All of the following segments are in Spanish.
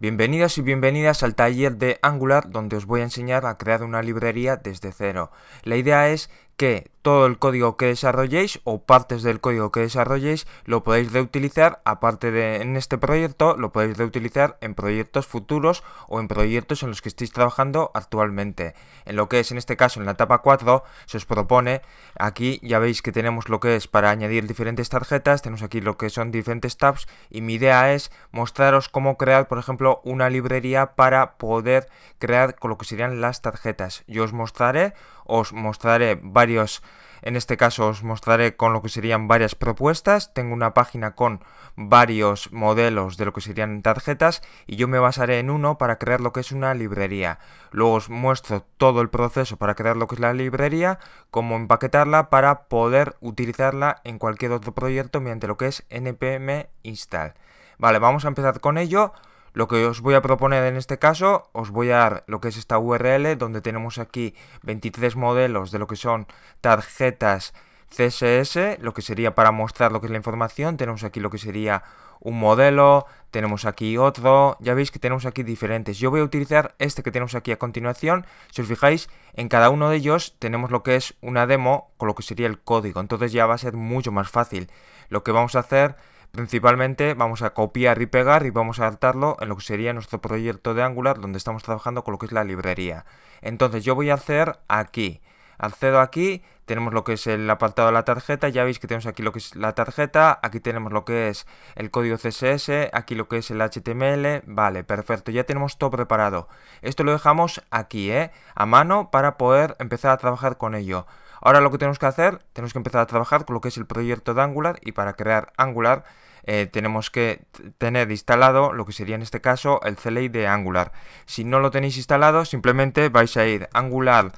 Bienvenidos y bienvenidas al taller de Angular donde os voy a enseñar a crear una librería desde cero. La idea es que todo el código que desarrolléis o partes del código que desarrolléis lo podéis reutilizar, aparte de en este proyecto, lo podéis reutilizar en proyectos futuros o en proyectos en los que estéis trabajando actualmente. En lo que es, en este caso, en la etapa 4, se os propone, aquí ya veis que tenemos lo que es para añadir diferentes tarjetas, tenemos aquí lo que son diferentes tabs y mi idea es mostraros cómo crear, por ejemplo, una librería para poder crear con lo que serían las tarjetas. Yo os mostraré, os mostraré varios en este caso os mostraré con lo que serían varias propuestas. Tengo una página con varios modelos de lo que serían tarjetas y yo me basaré en uno para crear lo que es una librería. Luego os muestro todo el proceso para crear lo que es la librería, cómo empaquetarla para poder utilizarla en cualquier otro proyecto mediante lo que es npm install. Vale, vamos a empezar con ello. Lo que os voy a proponer en este caso, os voy a dar lo que es esta URL donde tenemos aquí 23 modelos de lo que son tarjetas CSS, lo que sería para mostrar lo que es la información, tenemos aquí lo que sería un modelo, tenemos aquí otro, ya veis que tenemos aquí diferentes. Yo voy a utilizar este que tenemos aquí a continuación. Si os fijáis, en cada uno de ellos tenemos lo que es una demo con lo que sería el código, entonces ya va a ser mucho más fácil. Lo que vamos a hacer Principalmente vamos a copiar y pegar y vamos a adaptarlo en lo que sería nuestro proyecto de Angular donde estamos trabajando con lo que es la librería. Entonces yo voy a hacer aquí. Accedo aquí, tenemos lo que es el apartado de la tarjeta, ya veis que tenemos aquí lo que es la tarjeta, aquí tenemos lo que es el código CSS, aquí lo que es el HTML, vale, perfecto, ya tenemos todo preparado. Esto lo dejamos aquí, ¿eh? a mano para poder empezar a trabajar con ello. Ahora lo que tenemos que hacer, tenemos que empezar a trabajar con lo que es el proyecto de Angular y para crear Angular eh, tenemos que tener instalado lo que sería en este caso el CLI de Angular. Si no lo tenéis instalado, simplemente vais a ir Angular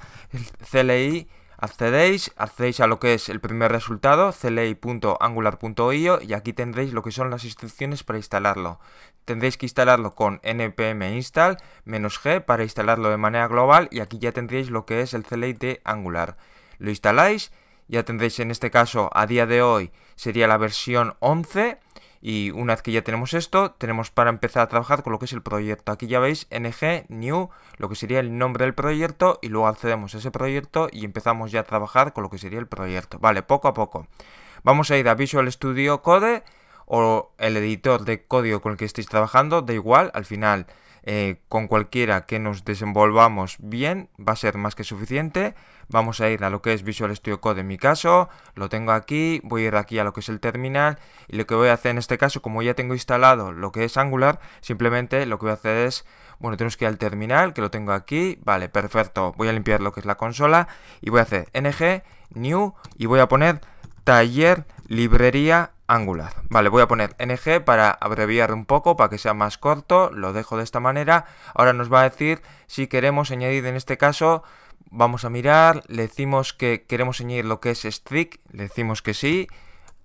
CLI accedéis, accedéis a lo que es el primer resultado, cli.angular.io y aquí tendréis lo que son las instrucciones para instalarlo. Tendréis que instalarlo con npm install -g para instalarlo de manera global y aquí ya tendréis lo que es el CLI de Angular lo instaláis, ya tendréis en este caso a día de hoy sería la versión 11 y una vez que ya tenemos esto, tenemos para empezar a trabajar con lo que es el proyecto. Aquí ya veis ng new, lo que sería el nombre del proyecto y luego accedemos a ese proyecto y empezamos ya a trabajar con lo que sería el proyecto. Vale, poco a poco. Vamos a ir a Visual Studio Code o el editor de código con el que estéis trabajando, da igual, al final eh, con cualquiera que nos desenvolvamos bien va a ser más que suficiente. Vamos a ir a lo que es Visual Studio Code en mi caso, lo tengo aquí, voy a ir aquí a lo que es el terminal y lo que voy a hacer en este caso, como ya tengo instalado lo que es Angular, simplemente lo que voy a hacer es, bueno, tenemos que ir al terminal, que lo tengo aquí, vale, perfecto, voy a limpiar lo que es la consola y voy a hacer ng, new y voy a poner taller librería Angular. Vale, voy a poner ng para abreviar un poco, para que sea más corto, lo dejo de esta manera. Ahora nos va a decir si queremos añadir en este caso vamos a mirar, le decimos que queremos añadir lo que es strict, le decimos que sí,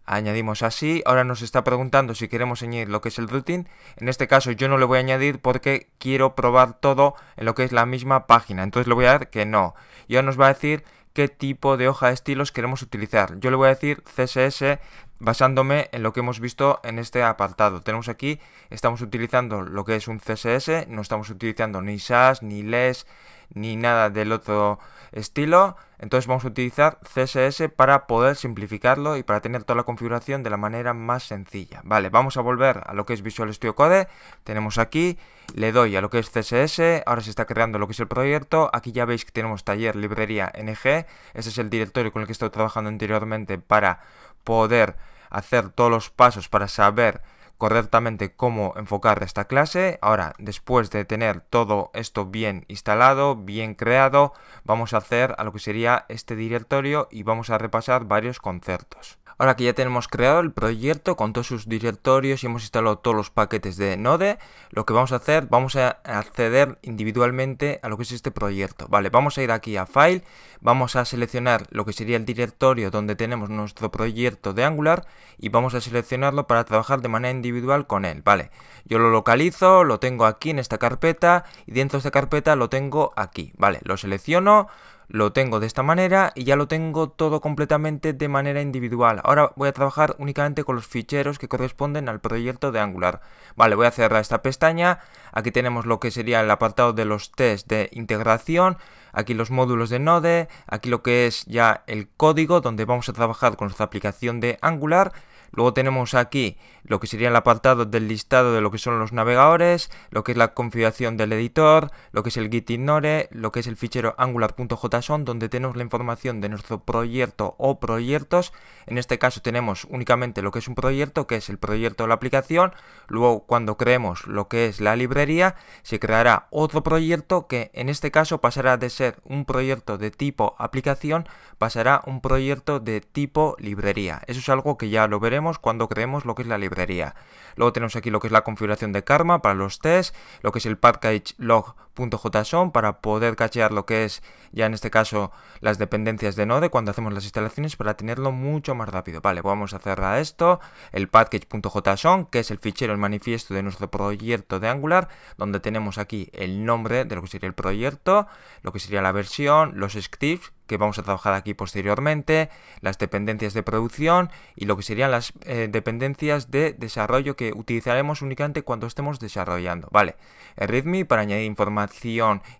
añadimos así, ahora nos está preguntando si queremos añadir lo que es el routing. en este caso yo no le voy a añadir porque quiero probar todo en lo que es la misma página, entonces le voy a dar que no, y ahora nos va a decir qué tipo de hoja de estilos queremos utilizar. Yo le voy a decir CSS basándome en lo que hemos visto en este apartado. Tenemos aquí, estamos utilizando lo que es un CSS, no estamos utilizando ni SAS, ni LES, ni nada del otro estilo. Entonces vamos a utilizar CSS para poder simplificarlo y para tener toda la configuración de la manera más sencilla. Vale, vamos a volver a lo que es Visual Studio Code. Tenemos aquí, le doy a lo que es CSS, ahora se está creando lo que es el proyecto. Aquí ya veis que tenemos taller, librería, ng. Este es el directorio con el que he estado trabajando anteriormente para poder hacer todos los pasos para saber correctamente cómo enfocar esta clase. Ahora, después de tener todo esto bien instalado, bien creado, vamos a hacer a lo que sería este directorio y vamos a repasar varios conceptos. Ahora que ya tenemos creado el proyecto con todos sus directorios y hemos instalado todos los paquetes de Node, lo que vamos a hacer, vamos a acceder individualmente a lo que es este proyecto. Vale, vamos a ir aquí a File, vamos a seleccionar lo que sería el directorio donde tenemos nuestro proyecto de Angular y vamos a seleccionarlo para trabajar de manera individual con él. Vale, yo lo localizo, lo tengo aquí en esta carpeta y dentro de esta carpeta lo tengo aquí. Vale, lo selecciono, lo tengo de esta manera y ya lo tengo todo completamente de manera individual. Ahora voy a trabajar únicamente con los ficheros que corresponden al proyecto de Angular. Vale, voy a cerrar esta pestaña. Aquí tenemos lo que sería el apartado de los test de integración. Aquí los módulos de Node. Aquí lo que es ya el código donde vamos a trabajar con nuestra aplicación de Angular. Luego tenemos aquí lo que sería el apartado del listado de lo que son los navegadores, lo que es la configuración del editor, lo que es el git ignore, lo que es el fichero angular.json donde tenemos la información de nuestro proyecto o proyectos. En este caso tenemos únicamente lo que es un proyecto, que es el proyecto de la aplicación. Luego cuando creemos lo que es la librería, se creará otro proyecto que en este caso pasará de ser un proyecto de tipo aplicación, pasará a un proyecto de tipo librería. Eso es algo que ya lo veremos cuando creemos lo que es la librería. Luego tenemos aquí lo que es la configuración de Karma para los tests, lo que es el package log JSON para poder cachear lo que es ya en este caso las dependencias de Node cuando hacemos las instalaciones para tenerlo mucho más rápido. Vale, vamos a cerrar esto, el package.json que es el fichero, el manifiesto de nuestro proyecto de Angular donde tenemos aquí el nombre de lo que sería el proyecto, lo que sería la versión, los scripts que vamos a trabajar aquí posteriormente, las dependencias de producción y lo que serían las eh, dependencias de desarrollo que utilizaremos únicamente cuando estemos desarrollando. Vale, el README para añadir información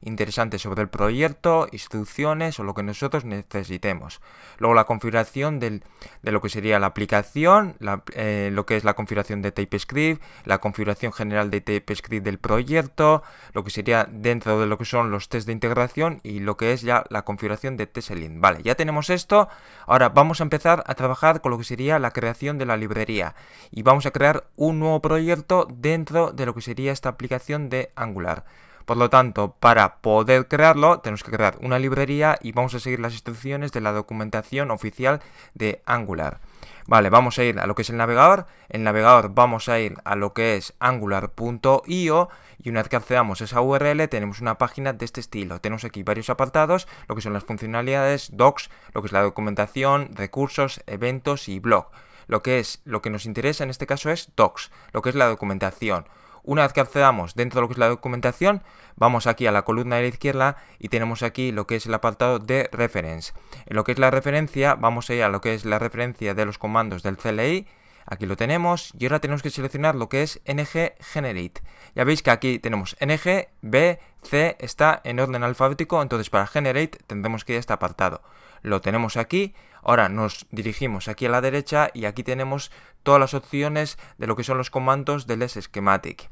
interesante sobre el proyecto, instrucciones o lo que nosotros necesitemos. Luego la configuración de lo que sería la aplicación, eh, lo que es la configuración de TypeScript, la configuración general de TypeScript del proyecto, lo que sería dentro de lo que son los test de integración y lo que es ya la configuración de TESELIN. Vale, ya tenemos esto. Ahora vamos a empezar a trabajar con lo que sería la creación de la librería y vamos a crear un nuevo proyecto dentro de lo que sería esta aplicación de Angular. Por lo tanto, para poder crearlo, tenemos que crear una librería y vamos a seguir las instrucciones de la documentación oficial de Angular. Vale, vamos a ir a lo que es el navegador. En el navegador vamos a ir a lo que es angular.io y una vez que accedamos a esa URL tenemos una página de este estilo. Tenemos aquí varios apartados, lo que son las funcionalidades, docs, lo que es la documentación, recursos, eventos y blog. Lo que es, lo que nos interesa en este caso es docs, lo que es la documentación una vez que accedamos dentro de lo que es la documentación, vamos aquí a la columna de la izquierda y tenemos aquí lo que es el apartado de reference. En lo que es la referencia, vamos a ir a lo que es la referencia de los comandos del CLI. Aquí lo tenemos y ahora tenemos que seleccionar lo que es ng generate. Ya veis que aquí tenemos ng, b, c, está en orden alfabético, entonces para generate tendremos que ir a este apartado lo tenemos aquí. Ahora nos dirigimos aquí a la derecha y aquí tenemos todas las opciones de lo que son los comandos del S-Schematic.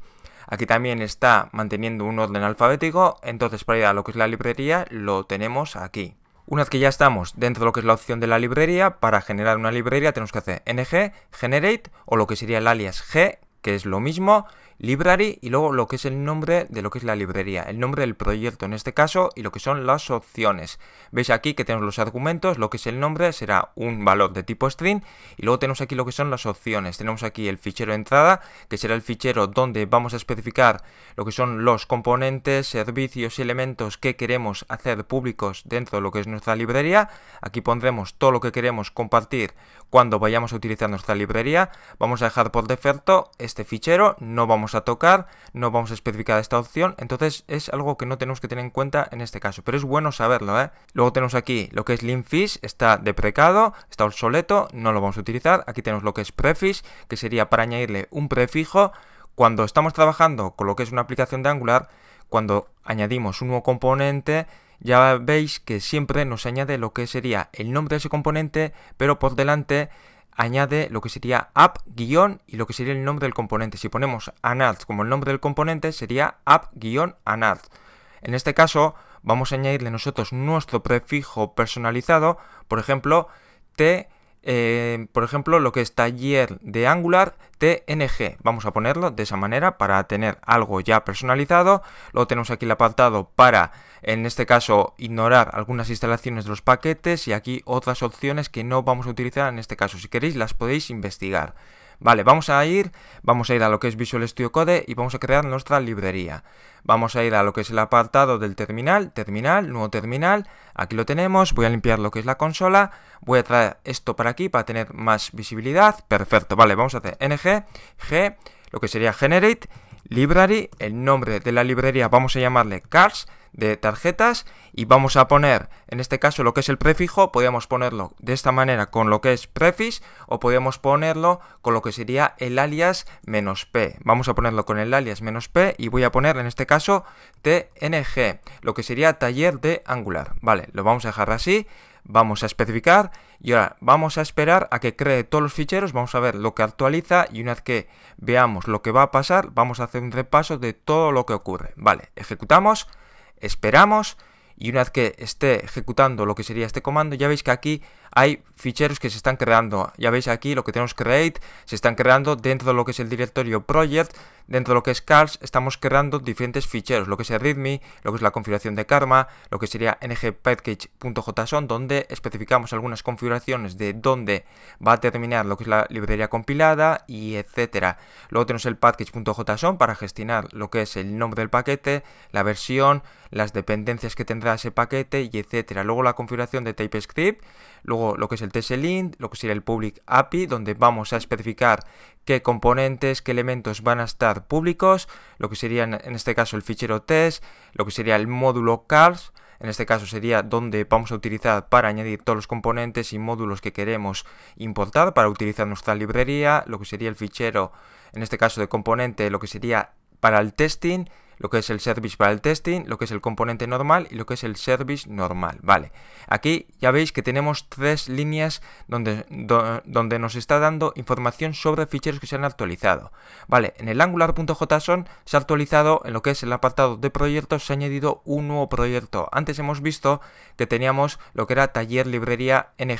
Aquí también está manteniendo un orden alfabético, entonces para ir a lo que es la librería lo tenemos aquí. Una vez que ya estamos dentro de lo que es la opción de la librería, para generar una librería tenemos que hacer ng, generate o lo que sería el alias g, que es lo mismo, library y luego lo que es el nombre de lo que es la librería, el nombre del proyecto en este caso y lo que son las opciones. Veis aquí que tenemos los argumentos, lo que es el nombre será un valor de tipo string y luego tenemos aquí lo que son las opciones. Tenemos aquí el fichero entrada, que será el fichero donde vamos a especificar lo que son los componentes, servicios y elementos que queremos hacer públicos dentro de lo que es nuestra librería. Aquí pondremos todo lo que queremos compartir cuando vayamos a utilizar nuestra librería. Vamos a dejar por defecto este fichero, no vamos a tocar, no vamos a especificar esta opción, entonces es algo que no tenemos que tener en cuenta en este caso, pero es bueno saberlo. ¿eh? Luego tenemos aquí lo que es linfish, está deprecado, está obsoleto, no lo vamos a utilizar. Aquí tenemos lo que es prefix, que sería para añadirle un prefijo. Cuando estamos trabajando con lo que es una aplicación de Angular, cuando añadimos un nuevo componente, ya veis que siempre nos añade lo que sería el nombre de ese componente, pero por delante añade lo que sería app guión y lo que sería el nombre del componente. Si ponemos analt como el nombre del componente, sería app guión En este caso, vamos a añadirle nosotros nuestro prefijo personalizado, por ejemplo, t eh, por ejemplo, lo que es taller de Angular TNG. Vamos a ponerlo de esa manera para tener algo ya personalizado. Luego tenemos aquí el apartado para, en este caso, ignorar algunas instalaciones de los paquetes y aquí otras opciones que no vamos a utilizar en este caso. Si queréis las podéis investigar. Vale, vamos a ir, vamos a ir a lo que es Visual Studio Code y vamos a crear nuestra librería. Vamos a ir a lo que es el apartado del terminal, terminal, nuevo terminal, aquí lo tenemos, voy a limpiar lo que es la consola, voy a traer esto para aquí para tener más visibilidad, perfecto, vale, vamos a hacer ng, g, lo que sería generate, library, el nombre de la librería vamos a llamarle cars, de tarjetas y vamos a poner en este caso lo que es el prefijo, podríamos ponerlo de esta manera con lo que es prefix o podríamos ponerlo con lo que sería el alias menos p. Vamos a ponerlo con el alias menos p y voy a poner en este caso tng, lo que sería taller de Angular. Vale, lo vamos a dejar así vamos a especificar y ahora vamos a esperar a que cree todos los ficheros, vamos a ver lo que actualiza y una vez que veamos lo que va a pasar, vamos a hacer un repaso de todo lo que ocurre. Vale, ejecutamos esperamos y una vez que esté ejecutando lo que sería este comando, ya veis que aquí hay ficheros que se están creando. Ya veis aquí lo que tenemos create, se están creando dentro de lo que es el directorio project, dentro de lo que es cars, estamos creando diferentes ficheros, lo que es el readme, lo que es la configuración de karma, lo que sería ngpackage.json, donde especificamos algunas configuraciones de dónde va a terminar lo que es la librería compilada y etcétera. Luego tenemos el package.json para gestionar lo que es el nombre del paquete, la versión, las dependencias que tendrá ese paquete y etcétera. Luego la configuración de TypeScript, Luego lo que es el TSLint, lo que sería el public API, donde vamos a especificar qué componentes, qué elementos van a estar públicos, lo que sería en este caso el fichero test, lo que sería el módulo cars, en este caso sería donde vamos a utilizar para añadir todos los componentes y módulos que queremos importar para utilizar nuestra librería, lo que sería el fichero, en este caso de componente, lo que sería para el testing, lo que es el service para el testing, lo que es el componente normal y lo que es el service normal. Vale, aquí ya veis que tenemos tres líneas donde, donde nos está dando información sobre ficheros que se han actualizado. Vale, en el angular.json se ha actualizado en lo que es el apartado de proyectos, se ha añadido un nuevo proyecto. Antes hemos visto que teníamos lo que era taller librería ng.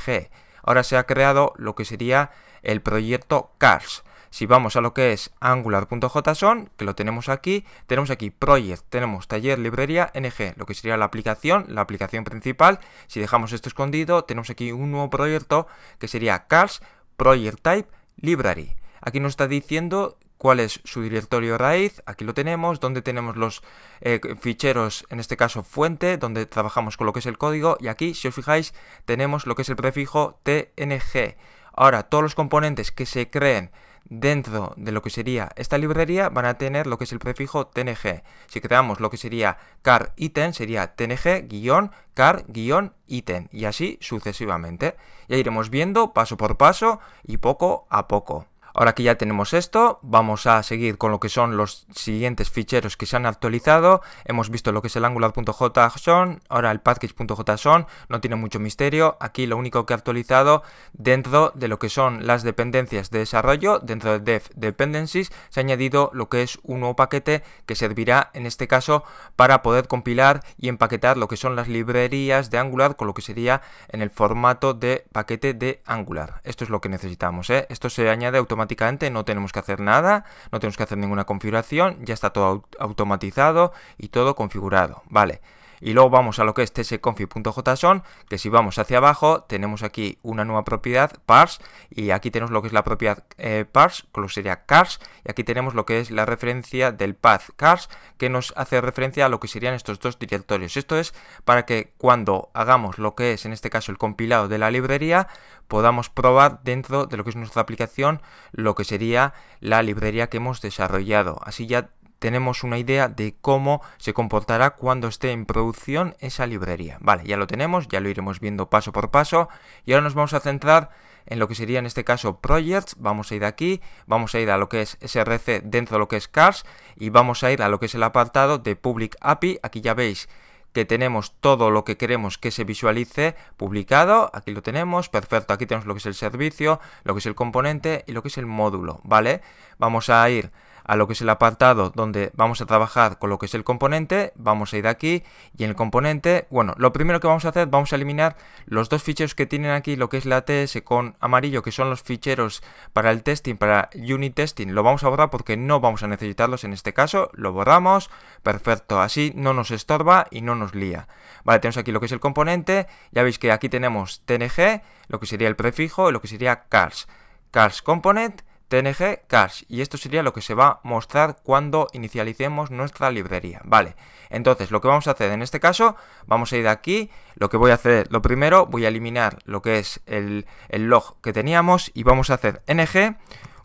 Ahora se ha creado lo que sería el proyecto CARS. Si vamos a lo que es angular.json, que lo tenemos aquí, tenemos aquí project, tenemos taller, librería, ng, lo que sería la aplicación, la aplicación principal. Si dejamos esto escondido, tenemos aquí un nuevo proyecto que sería cars project type library. Aquí nos está diciendo cuál es su directorio raíz, aquí lo tenemos, donde tenemos los eh, ficheros, en este caso fuente, donde trabajamos con lo que es el código, y aquí, si os fijáis, tenemos lo que es el prefijo tng. Ahora, todos los componentes que se creen Dentro de lo que sería esta librería van a tener lo que es el prefijo tng. Si creamos lo que sería car item sería tng-car-item y así sucesivamente. Ya iremos viendo paso por paso y poco a poco. Ahora que ya tenemos esto, vamos a seguir con lo que son los siguientes ficheros que se han actualizado. Hemos visto lo que es el angular.json, ahora el package.json, no tiene mucho misterio. Aquí lo único que ha actualizado dentro de lo que son las dependencias de desarrollo, dentro de dev dependencies, se ha añadido lo que es un nuevo paquete que servirá en este caso para poder compilar y empaquetar lo que son las librerías de Angular con lo que sería en el formato de paquete de Angular. Esto es lo que necesitamos. ¿eh? Esto se añade automáticamente automáticamente, no tenemos que hacer nada, no tenemos que hacer ninguna configuración, ya está todo automatizado y todo configurado, ¿vale? Y luego vamos a lo que es tsconfig.json, que si vamos hacia abajo tenemos aquí una nueva propiedad parse y aquí tenemos lo que es la propiedad eh, parse, que sería cars, y aquí tenemos lo que es la referencia del path cars, que nos hace referencia a lo que serían estos dos directorios. Esto es para que cuando hagamos lo que es en este caso el compilado de la librería, podamos probar dentro de lo que es nuestra aplicación lo que sería la librería que hemos desarrollado. Así ya tenemos una idea de cómo se comportará cuando esté en producción esa librería. Vale, ya lo tenemos, ya lo iremos viendo paso por paso y ahora nos vamos a centrar en lo que sería en este caso Projects, vamos a ir aquí, vamos a ir a lo que es SRC dentro de lo que es Cars y vamos a ir a lo que es el apartado de Public API, aquí ya veis que tenemos todo lo que queremos que se visualice publicado, aquí lo tenemos, perfecto, aquí tenemos lo que es el servicio, lo que es el componente y lo que es el módulo, ¿vale? Vamos a ir a lo que es el apartado donde vamos a trabajar con lo que es el componente, vamos a ir aquí y en el componente, bueno, lo primero que vamos a hacer, vamos a eliminar los dos ficheros que tienen aquí, lo que es la TS con amarillo, que son los ficheros para el testing, para unit testing, lo vamos a borrar porque no vamos a necesitarlos en este caso, lo borramos, perfecto, así no nos estorba y no nos lía. Vale, tenemos aquí lo que es el componente, ya veis que aquí tenemos TNG, lo que sería el prefijo, y lo que sería cars, cars component, TNG cash y esto sería lo que se va a mostrar cuando inicialicemos nuestra librería, ¿vale? Entonces lo que vamos a hacer en este caso, vamos a ir aquí, lo que voy a hacer, lo primero voy a eliminar lo que es el, el log que teníamos y vamos a hacer ng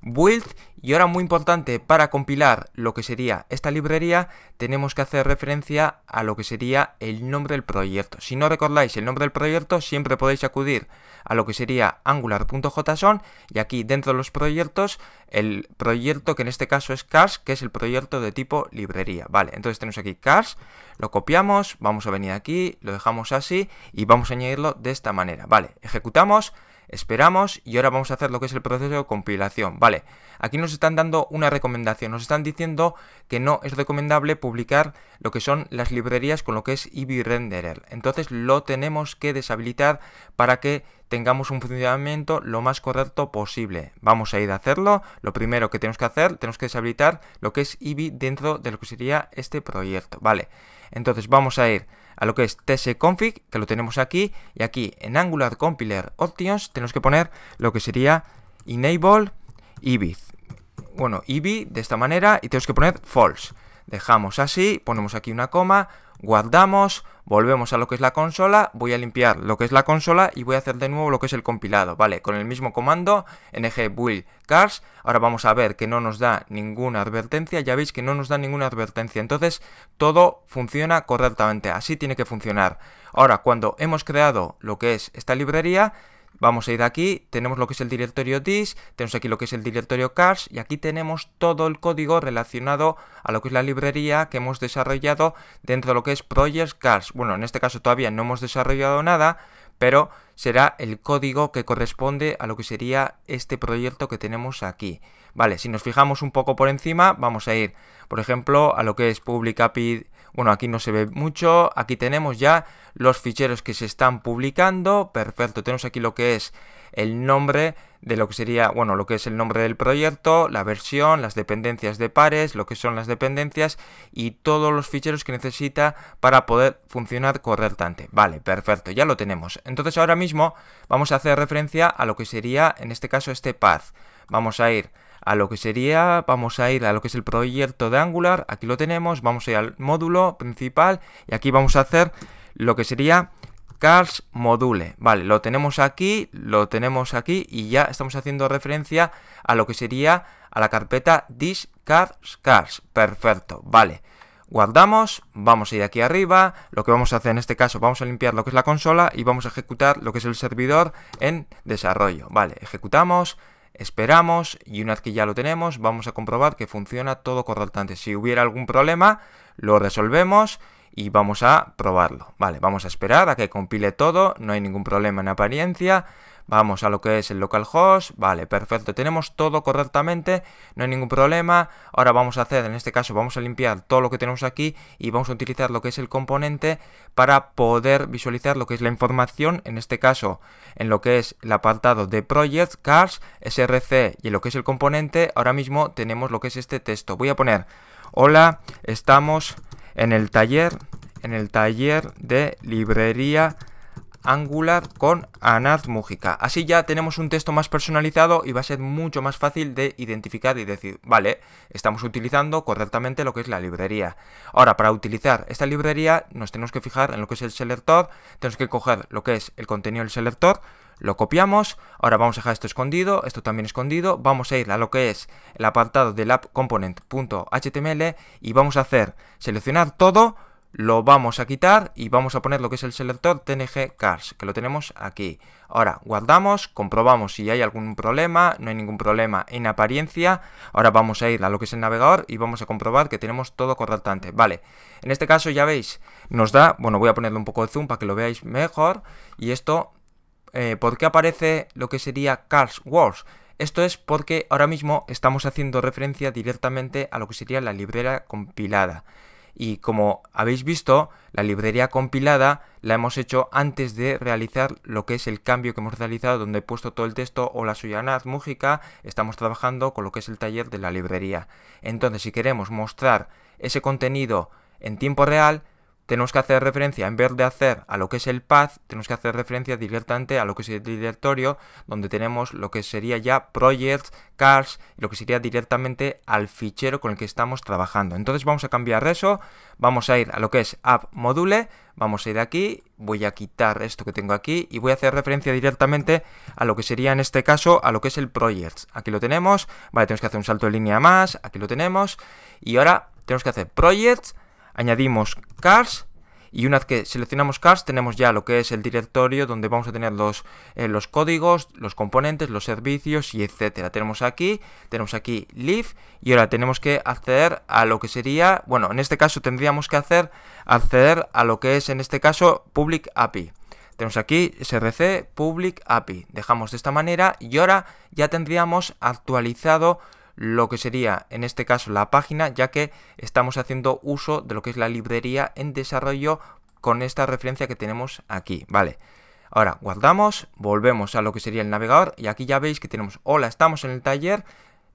build y ahora muy importante para compilar lo que sería esta librería tenemos que hacer referencia a lo que sería el nombre del proyecto. Si no recordáis el nombre del proyecto siempre podéis acudir a lo que sería angular.json y aquí dentro de los proyectos el proyecto que en este caso es cars que es el proyecto de tipo librería. Vale, entonces tenemos aquí cars, lo copiamos, vamos a venir aquí, lo dejamos así y vamos a añadirlo de esta manera. Vale, ejecutamos. Esperamos y ahora vamos a hacer lo que es el proceso de compilación. Vale, aquí nos están dando una recomendación, nos están diciendo que no es recomendable publicar lo que son las librerías con lo que es Eevee Renderer. Entonces lo tenemos que deshabilitar para que tengamos un funcionamiento lo más correcto posible. Vamos a ir a hacerlo. Lo primero que tenemos que hacer, tenemos que deshabilitar lo que es Eevee dentro de lo que sería este proyecto. Vale, entonces vamos a ir a lo que es tsconfig, que lo tenemos aquí, y aquí en Angular Compiler Options tenemos que poner lo que sería enable ibid. Bueno, ibid de esta manera y tenemos que poner false. Dejamos así, ponemos aquí una coma, guardamos, Volvemos a lo que es la consola, voy a limpiar lo que es la consola y voy a hacer de nuevo lo que es el compilado, ¿vale? Con el mismo comando, ng build cars, ahora vamos a ver que no nos da ninguna advertencia, ya veis que no nos da ninguna advertencia, entonces todo funciona correctamente, así tiene que funcionar. Ahora, cuando hemos creado lo que es esta librería, Vamos a ir aquí, tenemos lo que es el directorio dis, tenemos aquí lo que es el directorio cars y aquí tenemos todo el código relacionado a lo que es la librería que hemos desarrollado dentro de lo que es Project Cars. Bueno, en este caso todavía no hemos desarrollado nada, pero será el código que corresponde a lo que sería este proyecto que tenemos aquí. Vale, si nos fijamos un poco por encima, vamos a ir, por ejemplo, a lo que es Public API. Bueno, aquí no se ve mucho. Aquí tenemos ya los ficheros que se están publicando. Perfecto, tenemos aquí lo que es el nombre de lo que sería, bueno, lo que es el nombre del proyecto, la versión, las dependencias de pares, lo que son las dependencias y todos los ficheros que necesita para poder funcionar correctamente. Vale, perfecto, ya lo tenemos. Entonces ahora mismo vamos a hacer referencia a lo que sería, en este caso, este path. Vamos a ir a lo que sería, vamos a ir a lo que es el proyecto de Angular, aquí lo tenemos, vamos a ir al módulo principal y aquí vamos a hacer lo que sería cars module. Vale, lo tenemos aquí, lo tenemos aquí y ya estamos haciendo referencia a lo que sería a la carpeta this cars cars. Perfecto, vale. Guardamos, vamos a ir aquí arriba, lo que vamos a hacer en este caso, vamos a limpiar lo que es la consola y vamos a ejecutar lo que es el servidor en desarrollo. Vale, ejecutamos, Esperamos y una vez que ya lo tenemos vamos a comprobar que funciona todo correctamente. Si hubiera algún problema lo resolvemos y vamos a probarlo. Vale, vamos a esperar a que compile todo, no hay ningún problema en apariencia. Vamos a lo que es el localhost, vale, perfecto, tenemos todo correctamente, no hay ningún problema. Ahora vamos a hacer, en este caso vamos a limpiar todo lo que tenemos aquí y vamos a utilizar lo que es el componente para poder visualizar lo que es la información, en este caso en lo que es el apartado de Project, Cars, SRC y en lo que es el componente, ahora mismo tenemos lo que es este texto. Voy a poner, hola, estamos en el taller, en el taller de librería Angular con Anad Mújica. Así ya tenemos un texto más personalizado y va a ser mucho más fácil de identificar y decir, vale, estamos utilizando correctamente lo que es la librería. Ahora, para utilizar esta librería nos tenemos que fijar en lo que es el selector, tenemos que coger lo que es el contenido del selector, lo copiamos, ahora vamos a dejar esto escondido, esto también escondido, vamos a ir a lo que es el apartado del app component.html y vamos a hacer seleccionar todo, lo vamos a quitar y vamos a poner lo que es el selector TNG Cars, que lo tenemos aquí. Ahora, guardamos, comprobamos si hay algún problema, no hay ningún problema en apariencia. Ahora vamos a ir a lo que es el navegador y vamos a comprobar que tenemos todo correctamente. Vale, en este caso ya veis, nos da, bueno, voy a ponerle un poco de zoom para que lo veáis mejor. Y esto, eh, ¿por qué aparece lo que sería Cars Wars? Esto es porque ahora mismo estamos haciendo referencia directamente a lo que sería la librera compilada y como habéis visto, la librería compilada la hemos hecho antes de realizar lo que es el cambio que hemos realizado donde he puesto todo el texto o la suyanad música estamos trabajando con lo que es el taller de la librería. Entonces, si queremos mostrar ese contenido en tiempo real, tenemos que hacer referencia, en vez de hacer a lo que es el path, tenemos que hacer referencia directamente a lo que es el directorio, donde tenemos lo que sería ya projects, cars, lo que sería directamente al fichero con el que estamos trabajando. Entonces vamos a cambiar eso, vamos a ir a lo que es app module, vamos a ir aquí, voy a quitar esto que tengo aquí y voy a hacer referencia directamente a lo que sería en este caso, a lo que es el projects. Aquí lo tenemos, vale, tenemos que hacer un salto de línea más, aquí lo tenemos y ahora tenemos que hacer projects, añadimos cars y una vez que seleccionamos cars tenemos ya lo que es el directorio donde vamos a tener los, eh, los códigos, los componentes, los servicios y etcétera. Tenemos aquí, tenemos aquí live y ahora tenemos que acceder a lo que sería, bueno, en este caso tendríamos que hacer acceder a lo que es en este caso public API. Tenemos aquí src public API, dejamos de esta manera y ahora ya tendríamos actualizado lo que sería en este caso la página, ya que estamos haciendo uso de lo que es la librería en desarrollo con esta referencia que tenemos aquí, ¿vale? Ahora guardamos, volvemos a lo que sería el navegador y aquí ya veis que tenemos hola, estamos en el taller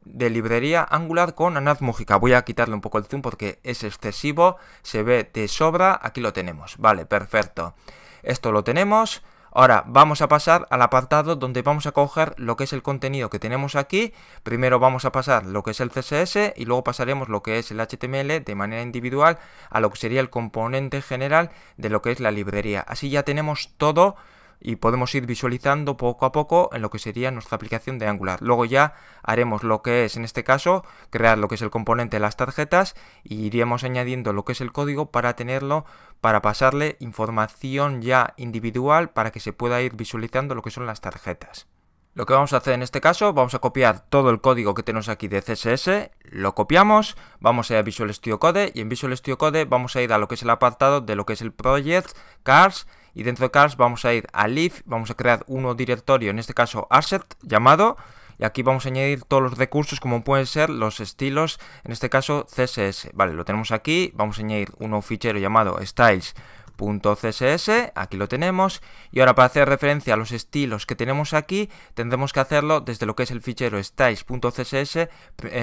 de librería Angular con Anad Voy a quitarle un poco el zoom porque es excesivo, se ve de sobra, aquí lo tenemos, vale, perfecto. Esto lo tenemos, Ahora vamos a pasar al apartado donde vamos a coger lo que es el contenido que tenemos aquí. Primero vamos a pasar lo que es el CSS y luego pasaremos lo que es el HTML de manera individual a lo que sería el componente general de lo que es la librería. Así ya tenemos todo y podemos ir visualizando poco a poco en lo que sería nuestra aplicación de Angular. Luego ya haremos lo que es, en este caso, crear lo que es el componente de las tarjetas y e iríamos añadiendo lo que es el código para tenerlo, para pasarle información ya individual para que se pueda ir visualizando lo que son las tarjetas. Lo que vamos a hacer en este caso, vamos a copiar todo el código que tenemos aquí de CSS, lo copiamos, vamos a a Visual Studio Code y en Visual Studio Code vamos a ir a lo que es el apartado de lo que es el Project, Cars y dentro de cars vamos a ir a leaf, vamos a crear un nuevo directorio, en este caso asset, llamado, y aquí vamos a añadir todos los recursos como pueden ser los estilos, en este caso CSS. Vale, lo tenemos aquí, vamos a añadir un nuevo fichero llamado styles .css, aquí lo tenemos, y ahora para hacer referencia a los estilos que tenemos aquí, tendremos que hacerlo desde lo que es el fichero styles.css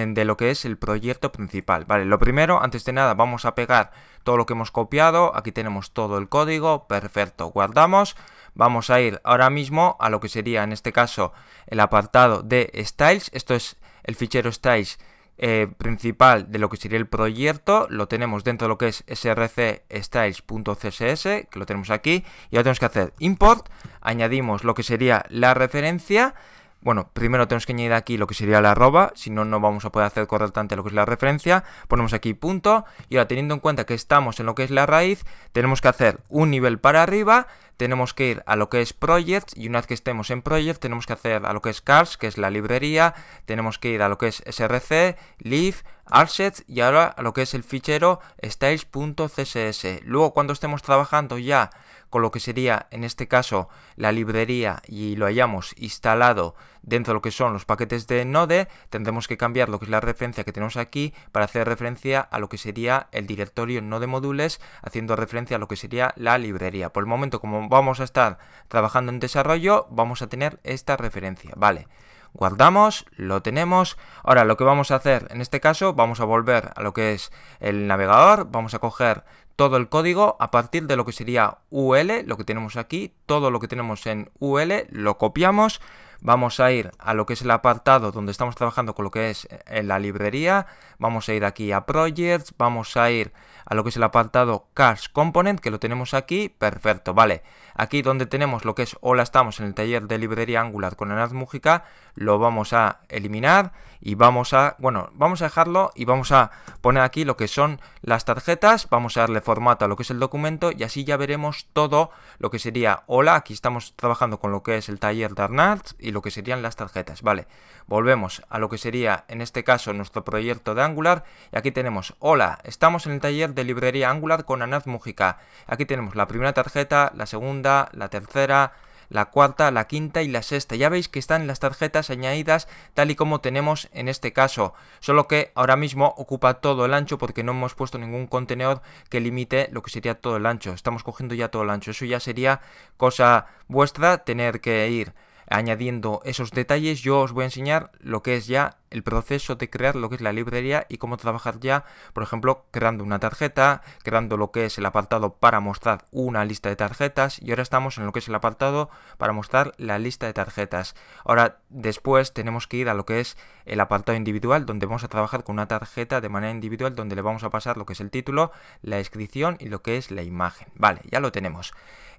de lo que es el proyecto principal, ¿vale? Lo primero, antes de nada, vamos a pegar todo lo que hemos copiado, aquí tenemos todo el código, perfecto, guardamos, vamos a ir ahora mismo a lo que sería en este caso el apartado de styles, esto es el fichero styles.css eh, principal de lo que sería el proyecto, lo tenemos dentro de lo que es srcstyles.css que lo tenemos aquí, y ahora tenemos que hacer import, añadimos lo que sería la referencia, bueno, primero tenemos que añadir aquí lo que sería la arroba, si no, no vamos a poder hacer correctamente lo que es la referencia. Ponemos aquí punto y ahora teniendo en cuenta que estamos en lo que es la raíz, tenemos que hacer un nivel para arriba, tenemos que ir a lo que es Project y una vez que estemos en Project tenemos que hacer a lo que es Cars, que es la librería, tenemos que ir a lo que es src, live, assets y ahora a lo que es el fichero styles.css. Luego cuando estemos trabajando ya con lo que sería en este caso la librería y lo hayamos instalado dentro de lo que son los paquetes de Node, tendremos que cambiar lo que es la referencia que tenemos aquí para hacer referencia a lo que sería el directorio Node Modules, haciendo referencia a lo que sería la librería. Por el momento, como vamos a estar trabajando en desarrollo, vamos a tener esta referencia, ¿vale? guardamos, lo tenemos. Ahora lo que vamos a hacer en este caso, vamos a volver a lo que es el navegador, vamos a coger todo el código a partir de lo que sería UL, lo que tenemos aquí, todo lo que tenemos en UL, lo copiamos, vamos a ir a lo que es el apartado donde estamos trabajando con lo que es eh, en la librería, vamos a ir aquí a Projects, vamos a ir a lo que es el apartado Cache Component, que lo tenemos aquí, perfecto, vale. Aquí donde tenemos lo que es Hola estamos en el taller de librería Angular con Anad Mújica, lo vamos a eliminar y vamos a, bueno, vamos a dejarlo y vamos a poner aquí lo que son las tarjetas, vamos a darle formato a lo que es el documento y así ya veremos todo lo que sería, hola, aquí estamos trabajando con lo que es el taller de Arnard y lo que serían las tarjetas, vale, volvemos a lo que sería en este caso nuestro proyecto de Angular y aquí tenemos, hola, estamos en el taller de librería Angular con Arnaz Mujica, aquí tenemos la primera tarjeta, la segunda, la tercera, la cuarta, la quinta y la sexta. Ya veis que están las tarjetas añadidas tal y como tenemos en este caso, solo que ahora mismo ocupa todo el ancho porque no hemos puesto ningún contenedor que limite lo que sería todo el ancho. Estamos cogiendo ya todo el ancho, eso ya sería cosa vuestra tener que ir añadiendo esos detalles, yo os voy a enseñar lo que es ya el proceso de crear lo que es la librería y cómo trabajar ya, por ejemplo, creando una tarjeta, creando lo que es el apartado para mostrar una lista de tarjetas y ahora estamos en lo que es el apartado para mostrar la lista de tarjetas. Ahora después tenemos que ir a lo que es el apartado individual donde vamos a trabajar con una tarjeta de manera individual donde le vamos a pasar lo que es el título, la descripción y lo que es la imagen. Vale, ya lo tenemos.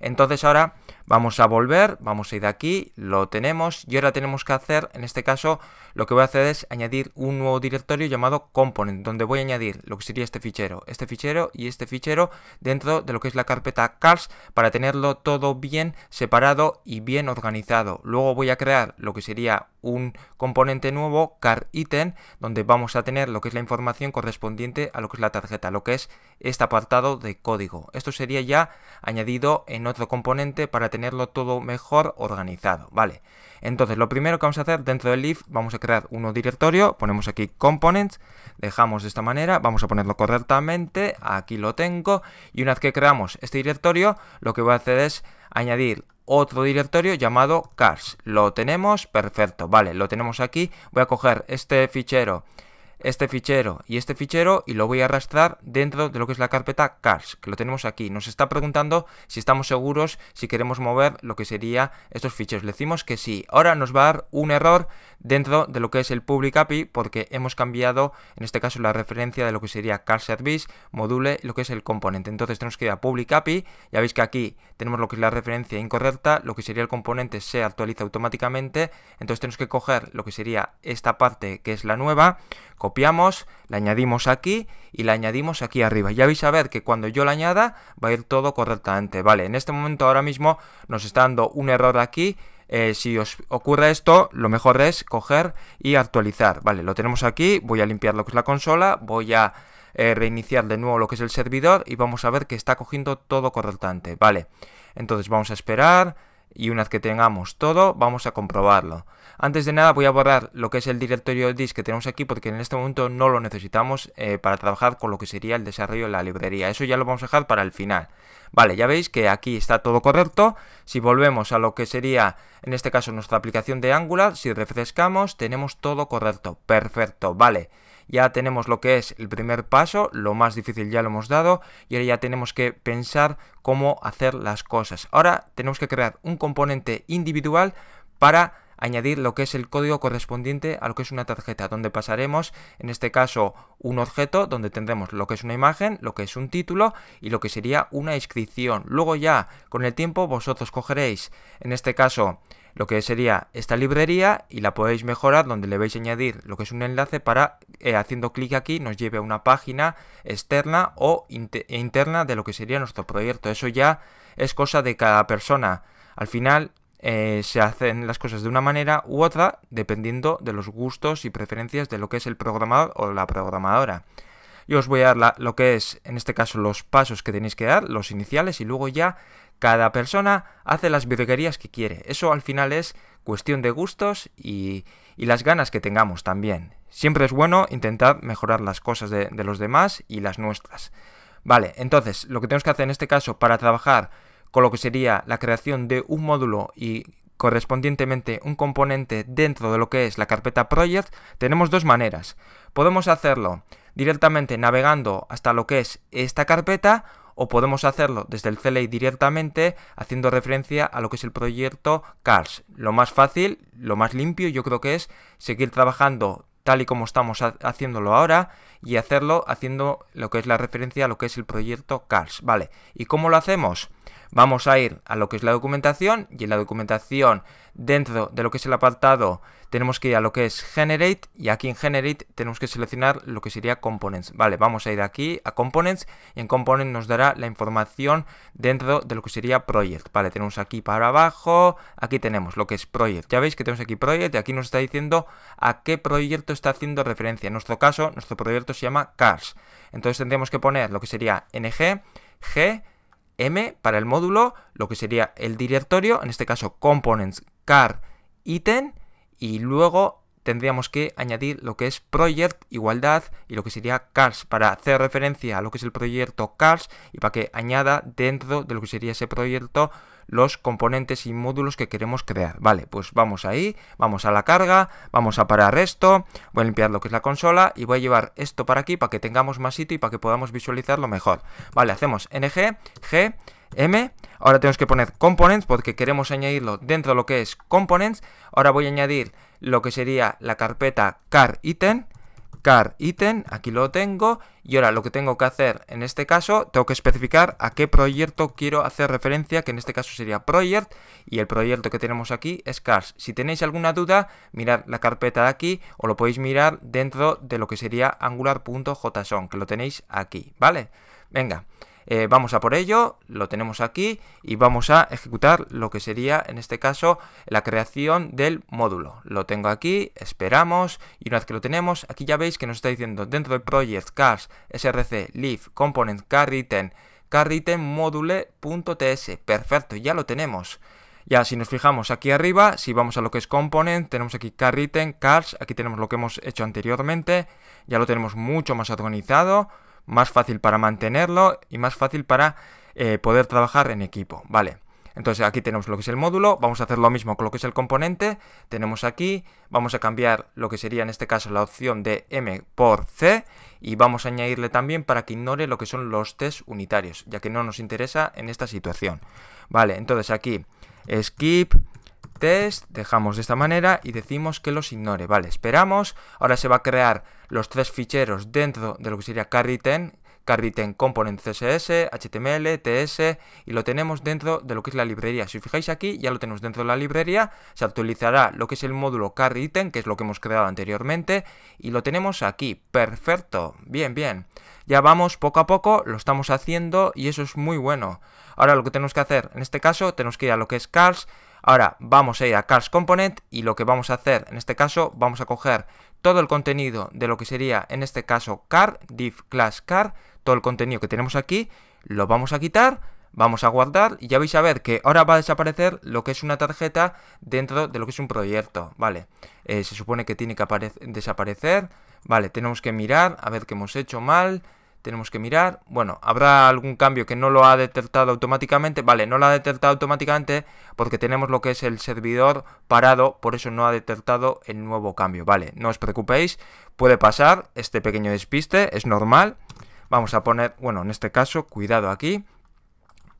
Entonces ahora vamos a volver, vamos a ir de aquí, lo tenemos y ahora tenemos que hacer, en este caso, lo que voy a hacer es añadir un nuevo directorio llamado component, donde voy a añadir lo que sería este fichero, este fichero y este fichero dentro de lo que es la carpeta cars para tenerlo todo bien separado y bien organizado. Luego voy a crear lo que sería un componente nuevo, car item, donde vamos a tener lo que es la información correspondiente a lo que es la tarjeta, lo que es este apartado de código. Esto sería ya añadido en otro componente para tenerlo todo mejor organizado, ¿vale? Entonces, lo primero que vamos a hacer dentro del if, vamos a crear uno directorio, ponemos aquí components, dejamos de esta manera, vamos a ponerlo correctamente, aquí lo tengo, y una vez que creamos este directorio, lo que voy a hacer es añadir otro directorio llamado cars. Lo tenemos, perfecto, vale, lo tenemos aquí, voy a coger este fichero este fichero y este fichero y lo voy a arrastrar dentro de lo que es la carpeta cars, que lo tenemos aquí. Nos está preguntando si estamos seguros, si queremos mover lo que sería estos ficheros. Le decimos que sí. Ahora nos va a dar un error dentro de lo que es el public API porque hemos cambiado, en este caso, la referencia de lo que sería Cars service, module, lo que es el componente. Entonces tenemos que ir a public API. Ya veis que aquí tenemos lo que es la referencia incorrecta, lo que sería el componente se actualiza automáticamente. Entonces tenemos que coger lo que sería esta parte que es la nueva, copiamos, la añadimos aquí y la añadimos aquí arriba. Ya vais a ver que cuando yo la añada va a ir todo correctamente. Vale, en este momento ahora mismo nos está dando un error aquí. Eh, si os ocurre esto, lo mejor es coger y actualizar. Vale, lo tenemos aquí, voy a limpiar lo que es la consola, voy a eh, reiniciar de nuevo lo que es el servidor y vamos a ver que está cogiendo todo correctamente. Vale, entonces vamos a esperar y una vez que tengamos todo vamos a comprobarlo. Antes de nada voy a borrar lo que es el directorio disk que tenemos aquí porque en este momento no lo necesitamos eh, para trabajar con lo que sería el desarrollo de la librería. Eso ya lo vamos a dejar para el final. Vale, ya veis que aquí está todo correcto. Si volvemos a lo que sería, en este caso, nuestra aplicación de Angular, si refrescamos, tenemos todo correcto. Perfecto, vale ya tenemos lo que es el primer paso, lo más difícil ya lo hemos dado y ahora ya tenemos que pensar cómo hacer las cosas. Ahora tenemos que crear un componente individual para añadir lo que es el código correspondiente a lo que es una tarjeta, donde pasaremos, en este caso, un objeto, donde tendremos lo que es una imagen, lo que es un título y lo que sería una inscripción. Luego ya, con el tiempo, vosotros cogeréis, en este caso, lo que sería esta librería y la podéis mejorar donde le vais a añadir lo que es un enlace para eh, haciendo clic aquí nos lleve a una página externa o e interna de lo que sería nuestro proyecto. Eso ya es cosa de cada persona. Al final eh, se hacen las cosas de una manera u otra dependiendo de los gustos y preferencias de lo que es el programador o la programadora. Yo os voy a dar lo que es, en este caso, los pasos que tenéis que dar, los iniciales y luego ya cada persona hace las virguerías que quiere. Eso al final es cuestión de gustos y, las ganas que tengamos también. Siempre es bueno intentar mejorar las cosas de los demás y las nuestras. Vale, entonces lo que tenemos que hacer en este caso para trabajar con lo que sería la creación de un módulo y correspondientemente un componente dentro de lo que es la carpeta project, tenemos dos maneras. Podemos hacerlo directamente navegando hasta lo que es esta carpeta o podemos hacerlo desde el CLI e directamente haciendo referencia a lo que es el proyecto CARS. Lo más fácil, lo más limpio yo creo que es seguir trabajando tal y como estamos haciéndolo ahora y hacerlo haciendo lo que es la referencia a lo que es el proyecto CARS, ¿vale? ¿Y cómo lo hacemos? Vamos a ir a lo que es la documentación y en la documentación dentro de lo que es el apartado tenemos que ir a lo que es Generate y aquí en Generate tenemos que seleccionar lo que sería Components, ¿vale? Vamos a ir aquí a Components y en Components nos dará la información dentro de lo que sería Project, ¿vale? Tenemos aquí para abajo, aquí tenemos lo que es Project, ya veis que tenemos aquí Project y aquí nos está diciendo a qué proyecto está haciendo referencia, en nuestro caso nuestro proyecto se llama cars. Entonces tendríamos que poner lo que sería ng, g, m para el módulo, lo que sería el directorio, en este caso components car item, y luego tendríamos que añadir lo que es project igualdad y lo que sería cars para hacer referencia a lo que es el proyecto cars y para que añada dentro de lo que sería ese proyecto los componentes y módulos que queremos crear. Vale, pues vamos ahí, vamos a la carga, vamos a parar esto, voy a limpiar lo que es la consola y voy a llevar esto para aquí para que tengamos más sitio y para que podamos visualizarlo mejor. Vale, hacemos ng, g, m, ahora tenemos que poner components porque queremos añadirlo dentro de lo que es components, ahora voy a añadir lo que sería la carpeta car item, car item, aquí lo tengo, y ahora lo que tengo que hacer en este caso, tengo que especificar a qué proyecto quiero hacer referencia, que en este caso sería project, y el proyecto que tenemos aquí es cars. Si tenéis alguna duda, mirad la carpeta de aquí, o lo podéis mirar dentro de lo que sería angular.json, que lo tenéis aquí, ¿vale? Venga, eh, vamos a por ello, lo tenemos aquí y vamos a ejecutar lo que sería en este caso la creación del módulo. Lo tengo aquí, esperamos y una vez que lo tenemos, aquí ya veis que nos está diciendo dentro del project cars src leaf component carriten carriten module.ts. Perfecto, ya lo tenemos. Ya, si nos fijamos aquí arriba, si vamos a lo que es component, tenemos aquí carriten cars, aquí tenemos lo que hemos hecho anteriormente, ya lo tenemos mucho más organizado, más fácil para mantenerlo y más fácil para eh, poder trabajar en equipo, ¿vale? Entonces aquí tenemos lo que es el módulo, vamos a hacer lo mismo con lo que es el componente, tenemos aquí, vamos a cambiar lo que sería en este caso la opción de M por C y vamos a añadirle también para que ignore lo que son los test unitarios, ya que no nos interesa en esta situación. Vale, entonces aquí skip dejamos de esta manera y decimos que los ignore. Vale, esperamos. Ahora se va a crear los tres ficheros dentro de lo que sería carryten, carryten component CSS, HTML, TS y lo tenemos dentro de lo que es la librería. Si fijáis aquí, ya lo tenemos dentro de la librería. Se actualizará lo que es el módulo carryten, que es lo que hemos creado anteriormente y lo tenemos aquí. Perfecto. Bien, bien. Ya vamos poco a poco, lo estamos haciendo y eso es muy bueno. Ahora lo que tenemos que hacer, en este caso, tenemos que ir a lo que es cars Ahora vamos a ir a Cars Component y lo que vamos a hacer en este caso, vamos a coger todo el contenido de lo que sería en este caso car, div class car, todo el contenido que tenemos aquí, lo vamos a quitar, vamos a guardar y ya vais a ver que ahora va a desaparecer lo que es una tarjeta dentro de lo que es un proyecto, ¿vale? Eh, se supone que tiene que desaparecer, vale, tenemos que mirar a ver qué hemos hecho mal, tenemos que mirar. Bueno, habrá algún cambio que no lo ha detectado automáticamente. Vale, no lo ha detectado automáticamente porque tenemos lo que es el servidor parado. Por eso no ha detectado el nuevo cambio. Vale, no os preocupéis. Puede pasar este pequeño despiste. Es normal. Vamos a poner, bueno, en este caso, cuidado aquí.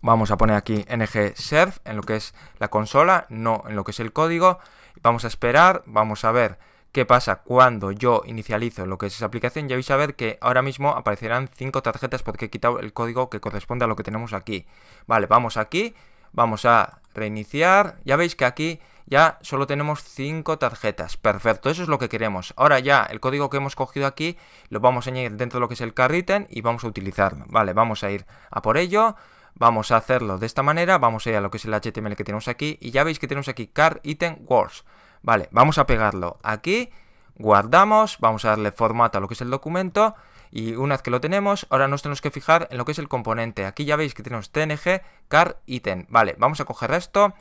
Vamos a poner aquí ng serve en lo que es la consola, no en lo que es el código. Vamos a esperar. Vamos a ver ¿Qué pasa? Cuando yo inicializo lo que es esa aplicación, ya vais a ver que ahora mismo aparecerán 5 tarjetas porque he quitado el código que corresponde a lo que tenemos aquí. Vale, vamos aquí, vamos a reiniciar. Ya veis que aquí ya solo tenemos 5 tarjetas. Perfecto, eso es lo que queremos. Ahora ya el código que hemos cogido aquí lo vamos a añadir dentro de lo que es el item y vamos a utilizarlo. Vale, vamos a ir a por ello vamos a hacerlo de esta manera, vamos a ir a lo que es el HTML que tenemos aquí y ya veis que tenemos aquí car item words. Vale, vamos a pegarlo aquí, guardamos, vamos a darle formato a lo que es el documento y una vez que lo tenemos, ahora nos tenemos que fijar en lo que es el componente. Aquí ya veis que tenemos TNG, car, ítem. Vale, vamos a coger esto,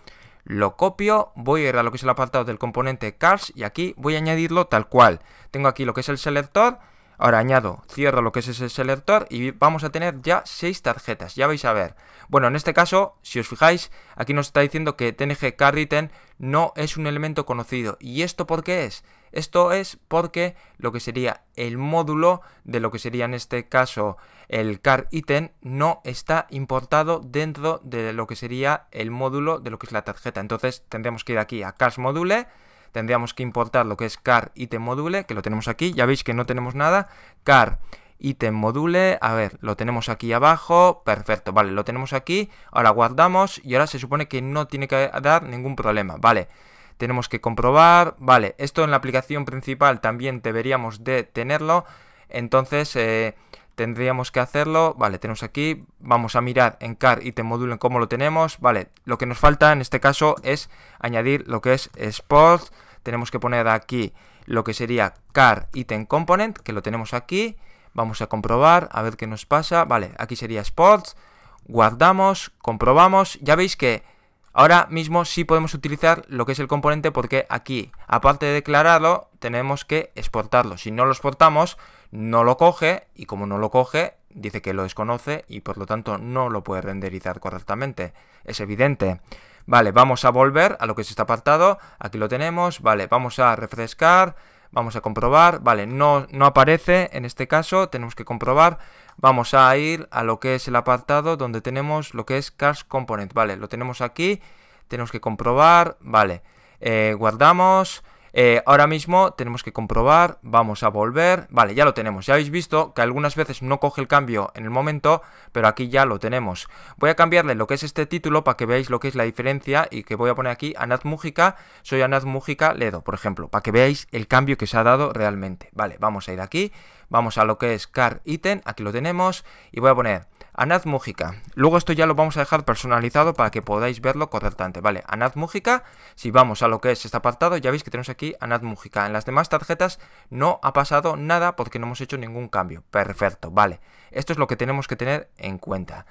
lo copio, voy a ir a lo que es el apartado del componente cars y aquí voy a añadirlo tal cual. Tengo aquí lo que es el selector Ahora añado, cierro lo que es ese selector y vamos a tener ya seis tarjetas, ya vais a ver. Bueno, en este caso, si os fijáis, aquí nos está diciendo que TNG item no es un elemento conocido. ¿Y esto por qué es? Esto es porque lo que sería el módulo de lo que sería en este caso el car item no está importado dentro de lo que sería el módulo de lo que es la tarjeta. Entonces tendremos que ir aquí a CashModule tendríamos que importar lo que es car item module, que lo tenemos aquí, ya veis que no tenemos nada, car item module, a ver, lo tenemos aquí abajo, perfecto, vale, lo tenemos aquí, ahora guardamos y ahora se supone que no tiene que dar ningún problema, vale, tenemos que comprobar, vale, esto en la aplicación principal también deberíamos de tenerlo, entonces eh, tendríamos que hacerlo, vale, tenemos aquí, vamos a mirar en car item module en cómo lo tenemos, vale, lo que nos falta en este caso es añadir lo que es sport, tenemos que poner aquí lo que sería car item component, que lo tenemos aquí, vamos a comprobar, a ver qué nos pasa, vale, aquí sería sports, guardamos, comprobamos, ya veis que ahora mismo sí podemos utilizar lo que es el componente porque aquí, aparte de declararlo, tenemos que exportarlo, si no lo exportamos, no lo coge y como no lo coge, dice que lo desconoce y por lo tanto no lo puede renderizar correctamente. Es evidente. Vale, vamos a volver a lo que es este apartado. Aquí lo tenemos. Vale, vamos a refrescar. Vamos a comprobar. Vale, no, no aparece en este caso. Tenemos que comprobar. Vamos a ir a lo que es el apartado donde tenemos lo que es Cache Component. Vale, lo tenemos aquí. Tenemos que comprobar. Vale, eh, guardamos. Eh, ahora mismo tenemos que comprobar, vamos a volver, vale, ya lo tenemos, ya habéis visto que algunas veces no coge el cambio en el momento, pero aquí ya lo tenemos. Voy a cambiarle lo que es este título para que veáis lo que es la diferencia y que voy a poner aquí Anad Mújica, soy Anad Mújica Ledo, por ejemplo, para que veáis el cambio que se ha dado realmente. Vale, vamos a ir aquí, vamos a lo que es Car Item, aquí lo tenemos y voy a poner Anad Mújica. Luego esto ya lo vamos a dejar personalizado para que podáis verlo correctamente, ¿vale? Anad Mújica, si vamos a lo que es este apartado, ya veis que tenemos aquí Anad Mújica. En las demás tarjetas no ha pasado nada porque no hemos hecho ningún cambio. Perfecto, vale. Esto es lo que tenemos que tener en cuenta.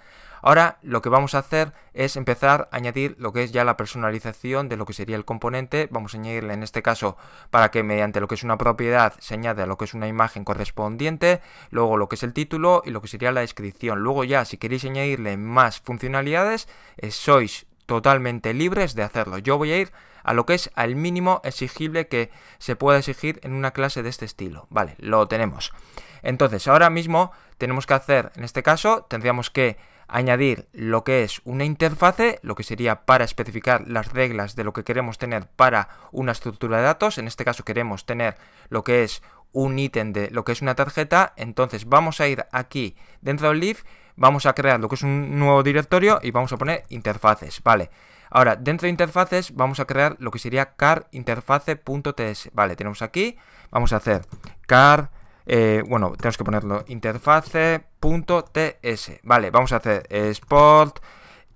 Ahora lo que vamos a hacer es empezar a añadir lo que es ya la personalización de lo que sería el componente. Vamos a añadirle en este caso para que mediante lo que es una propiedad se añade lo que es una imagen correspondiente, luego lo que es el título y lo que sería la descripción. Luego ya si queréis añadirle más funcionalidades, eh, sois totalmente libres de hacerlo. Yo voy a ir a lo que es al mínimo exigible que se pueda exigir en una clase de este estilo. Vale, lo tenemos. Entonces, ahora mismo tenemos que hacer, en este caso, tendríamos que añadir lo que es una interfase, lo que sería para especificar las reglas de lo que queremos tener para una estructura de datos. En este caso queremos tener lo que es un ítem de lo que es una tarjeta. Entonces vamos a ir aquí dentro del leaf vamos a crear lo que es un nuevo directorio y vamos a poner interfaces, ¿vale? Ahora, dentro de interfaces vamos a crear lo que sería car ¿vale? Tenemos aquí, vamos a hacer car eh, bueno, tenemos que ponerlo interface.ts. Vale, vamos a hacer sport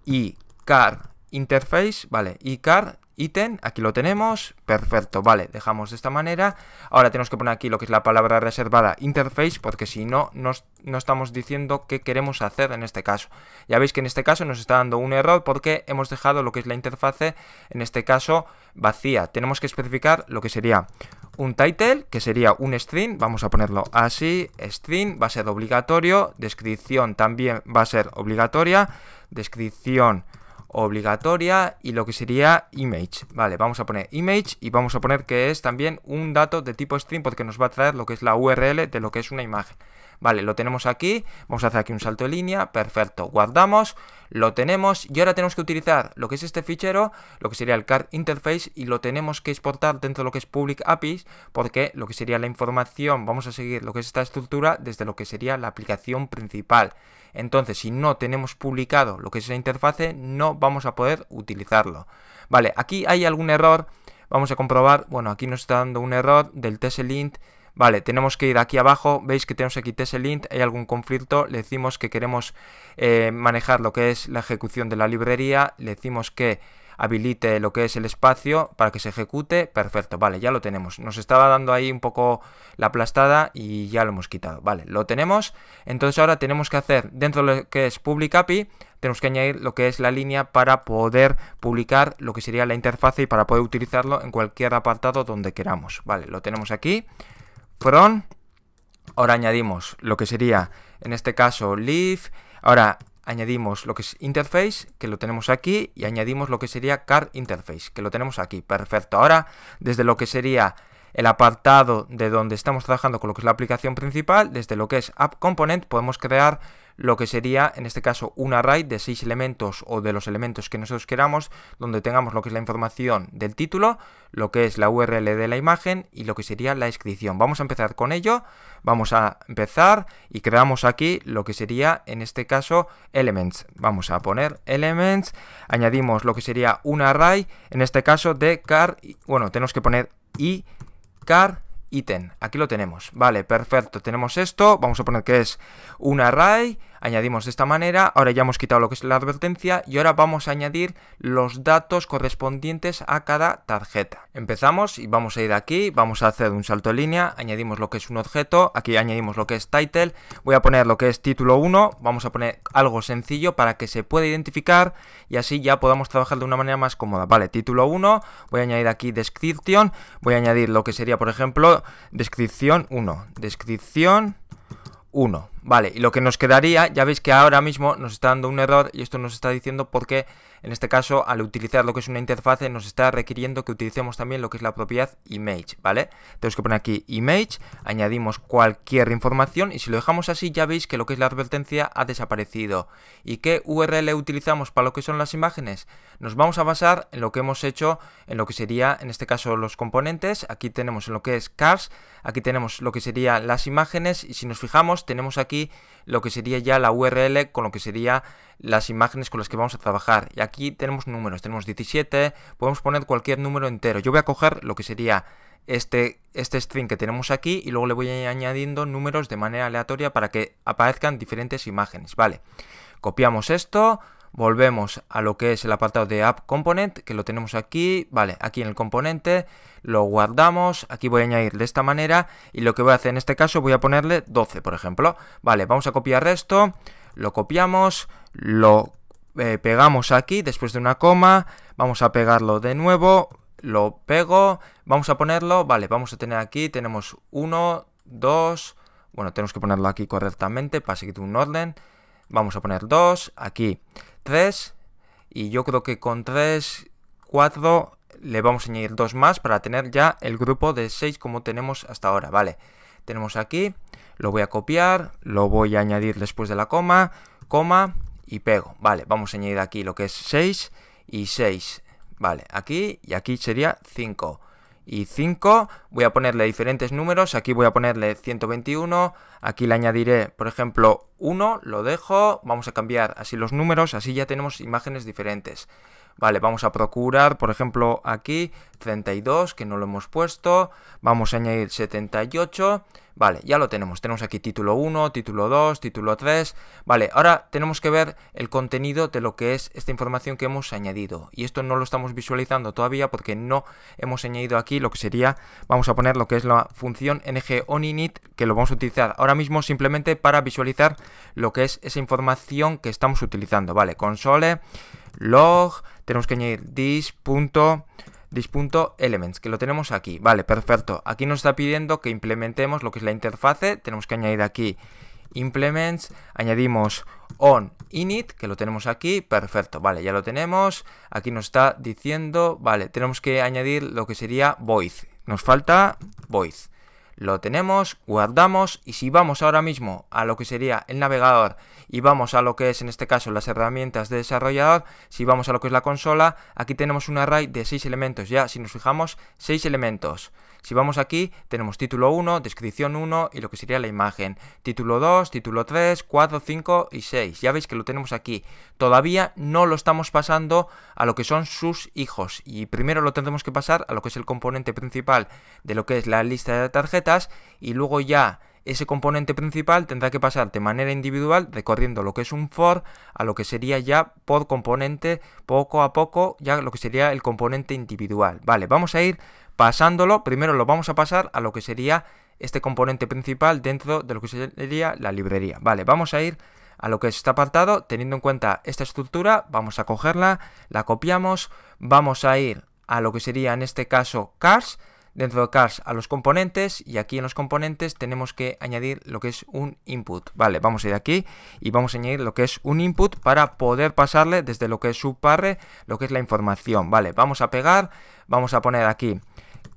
y car interface. Vale, y car item aquí lo tenemos, perfecto, vale, dejamos de esta manera, ahora tenemos que poner aquí lo que es la palabra reservada interface, porque si no, no estamos diciendo qué queremos hacer en este caso, ya veis que en este caso nos está dando un error porque hemos dejado lo que es la interface en este caso vacía, tenemos que especificar lo que sería un title, que sería un string, vamos a ponerlo así, string va a ser obligatorio, descripción también va a ser obligatoria, descripción obligatoria y lo que sería image. Vale, vamos a poner image y vamos a poner que es también un dato de tipo string porque nos va a traer lo que es la URL de lo que es una imagen. Vale, lo tenemos aquí, vamos a hacer aquí un salto de línea, perfecto, guardamos, lo tenemos y ahora tenemos que utilizar lo que es este fichero, lo que sería el card interface y lo tenemos que exportar dentro de lo que es public APIs porque lo que sería la información, vamos a seguir lo que es esta estructura desde lo que sería la aplicación principal. Entonces, si no tenemos publicado lo que es la interfase, no vamos a poder utilizarlo. Vale, aquí hay algún error, vamos a comprobar, bueno, aquí nos está dando un error del TSLint Vale, tenemos que ir aquí abajo, veis que tenemos aquí TSLint, hay algún conflicto, le decimos que queremos eh, manejar lo que es la ejecución de la librería, le decimos que habilite lo que es el espacio para que se ejecute, perfecto, vale, ya lo tenemos, nos estaba dando ahí un poco la aplastada y ya lo hemos quitado, vale, lo tenemos, entonces ahora tenemos que hacer dentro de lo que es public API, tenemos que añadir lo que es la línea para poder publicar lo que sería la interfaz y para poder utilizarlo en cualquier apartado donde queramos, vale, lo tenemos aquí, from. Ahora añadimos lo que sería, en este caso, Leaf. Ahora añadimos lo que es interface, que lo tenemos aquí, y añadimos lo que sería card interface, que lo tenemos aquí. Perfecto. Ahora, desde lo que sería el apartado de donde estamos trabajando con lo que es la aplicación principal, desde lo que es app component, podemos crear lo que sería en este caso un array de seis elementos o de los elementos que nosotros queramos, donde tengamos lo que es la información del título, lo que es la URL de la imagen y lo que sería la inscripción. Vamos a empezar con ello, vamos a empezar y creamos aquí lo que sería en este caso elements. Vamos a poner elements, añadimos lo que sería un array, en este caso de car, bueno, tenemos que poner i car ítem. Aquí lo tenemos. Vale, perfecto. Tenemos esto. Vamos a poner que es un array. Añadimos de esta manera, ahora ya hemos quitado lo que es la advertencia y ahora vamos a añadir los datos correspondientes a cada tarjeta. Empezamos y vamos a ir aquí, vamos a hacer un salto de línea, añadimos lo que es un objeto, aquí añadimos lo que es title, voy a poner lo que es título 1, vamos a poner algo sencillo para que se pueda identificar y así ya podamos trabajar de una manera más cómoda. Vale, título 1, voy a añadir aquí description, voy a añadir lo que sería por ejemplo descripción 1, descripción 1. Vale, y lo que nos quedaría, ya veis que ahora mismo nos está dando un error y esto nos está diciendo porque en este caso al utilizar lo que es una interfaz eh, nos está requiriendo que utilicemos también lo que es la propiedad image, ¿vale? Tenemos que poner aquí image, añadimos cualquier información y si lo dejamos así ya veis que lo que es la advertencia ha desaparecido. ¿Y qué URL utilizamos para lo que son las imágenes? Nos vamos a basar en lo que hemos hecho, en lo que sería en este caso los componentes, aquí tenemos en lo que es cars, aquí tenemos lo que serían las imágenes y si nos fijamos tenemos aquí lo que sería ya la URL con lo que sería las imágenes con las que vamos a trabajar. Y aquí tenemos números, tenemos 17, podemos poner cualquier número entero. Yo voy a coger lo que sería este, este string que tenemos aquí y luego le voy añadiendo números de manera aleatoria para que aparezcan diferentes imágenes. Vale, copiamos esto, Volvemos a lo que es el apartado de App Component, que lo tenemos aquí, vale, aquí en el componente, lo guardamos, aquí voy a añadir de esta manera y lo que voy a hacer en este caso voy a ponerle 12, por ejemplo. Vale, vamos a copiar esto, lo copiamos, lo eh, pegamos aquí después de una coma, vamos a pegarlo de nuevo, lo pego, vamos a ponerlo, vale, vamos a tener aquí, tenemos 1, 2, bueno, tenemos que ponerlo aquí correctamente para seguir un orden, vamos a poner 2, aquí 3 y yo creo que con 3, 4 le vamos a añadir dos más para tener ya el grupo de 6 como tenemos hasta ahora, ¿vale? Tenemos aquí, lo voy a copiar, lo voy a añadir después de la coma, coma y pego, ¿vale? Vamos a añadir aquí lo que es 6 y 6, ¿vale? Aquí y aquí sería 5 y 5. Voy a ponerle diferentes números. Aquí voy a ponerle 121. Aquí le añadiré, por ejemplo, 1. Lo dejo. Vamos a cambiar así los números. Así ya tenemos imágenes diferentes. Vale, vamos a procurar, por ejemplo, aquí 32, que no lo hemos puesto. Vamos a añadir 78. Vale, ya lo tenemos. Tenemos aquí título 1, título 2, título 3. Vale, ahora tenemos que ver el contenido de lo que es esta información que hemos añadido. Y esto no lo estamos visualizando todavía porque no hemos añadido aquí lo que sería, vamos a poner lo que es la función ngOnInit que lo vamos a utilizar ahora mismo simplemente para visualizar lo que es esa información que estamos utilizando. Vale, console, log, tenemos que añadir elements que lo tenemos aquí. Vale, perfecto. Aquí nos está pidiendo que implementemos lo que es la interfase. Tenemos que añadir aquí implements, añadimos on init, que lo tenemos aquí, perfecto, vale, ya lo tenemos, aquí nos está diciendo, vale, tenemos que añadir lo que sería voice, nos falta voice, lo tenemos, guardamos, y si vamos ahora mismo a lo que sería el navegador y vamos a lo que es en este caso las herramientas de desarrollador, si vamos a lo que es la consola, aquí tenemos un array de 6 elementos, ya si nos fijamos, 6 elementos. Si vamos aquí, tenemos título 1, descripción 1 y lo que sería la imagen. Título 2, título 3, 4, 5 y 6. Ya veis que lo tenemos aquí. Todavía no lo estamos pasando a lo que son sus hijos. Y primero lo tendremos que pasar a lo que es el componente principal de lo que es la lista de tarjetas y luego ya ese componente principal tendrá que pasar de manera individual recorriendo lo que es un for a lo que sería ya por componente poco a poco ya lo que sería el componente individual. Vale, vamos a ir pasándolo, primero lo vamos a pasar a lo que sería este componente principal dentro de lo que sería la librería. Vale, vamos a ir a lo que es este apartado, teniendo en cuenta esta estructura, vamos a cogerla, la copiamos, vamos a ir a lo que sería en este caso cars, dentro de cars a los componentes y aquí en los componentes tenemos que añadir lo que es un input. Vale, vamos a ir aquí y vamos a añadir lo que es un input para poder pasarle desde lo que es parre, lo que es la información. Vale, vamos a pegar, vamos a poner aquí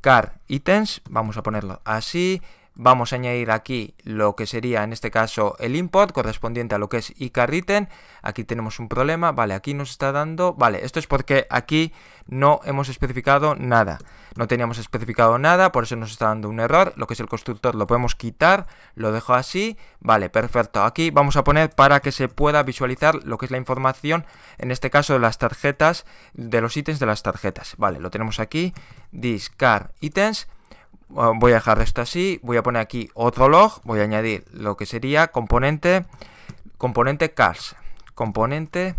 car items, vamos a ponerlo así, vamos a añadir aquí lo que sería en este caso el import correspondiente a lo que es iCarriten. Aquí tenemos un problema, vale, aquí nos está dando, vale, esto es porque aquí no hemos especificado nada. No teníamos especificado nada, por eso nos está dando un error. Lo que es el constructor lo podemos quitar, lo dejo así, vale, perfecto. Aquí vamos a poner para que se pueda visualizar lo que es la información, en este caso de las tarjetas, de los ítems de las tarjetas. Vale, lo tenemos aquí, discar ítems. Ah, voy a dejar esto así, voy a poner aquí otro log, voy a añadir lo que sería componente, componente cars, componente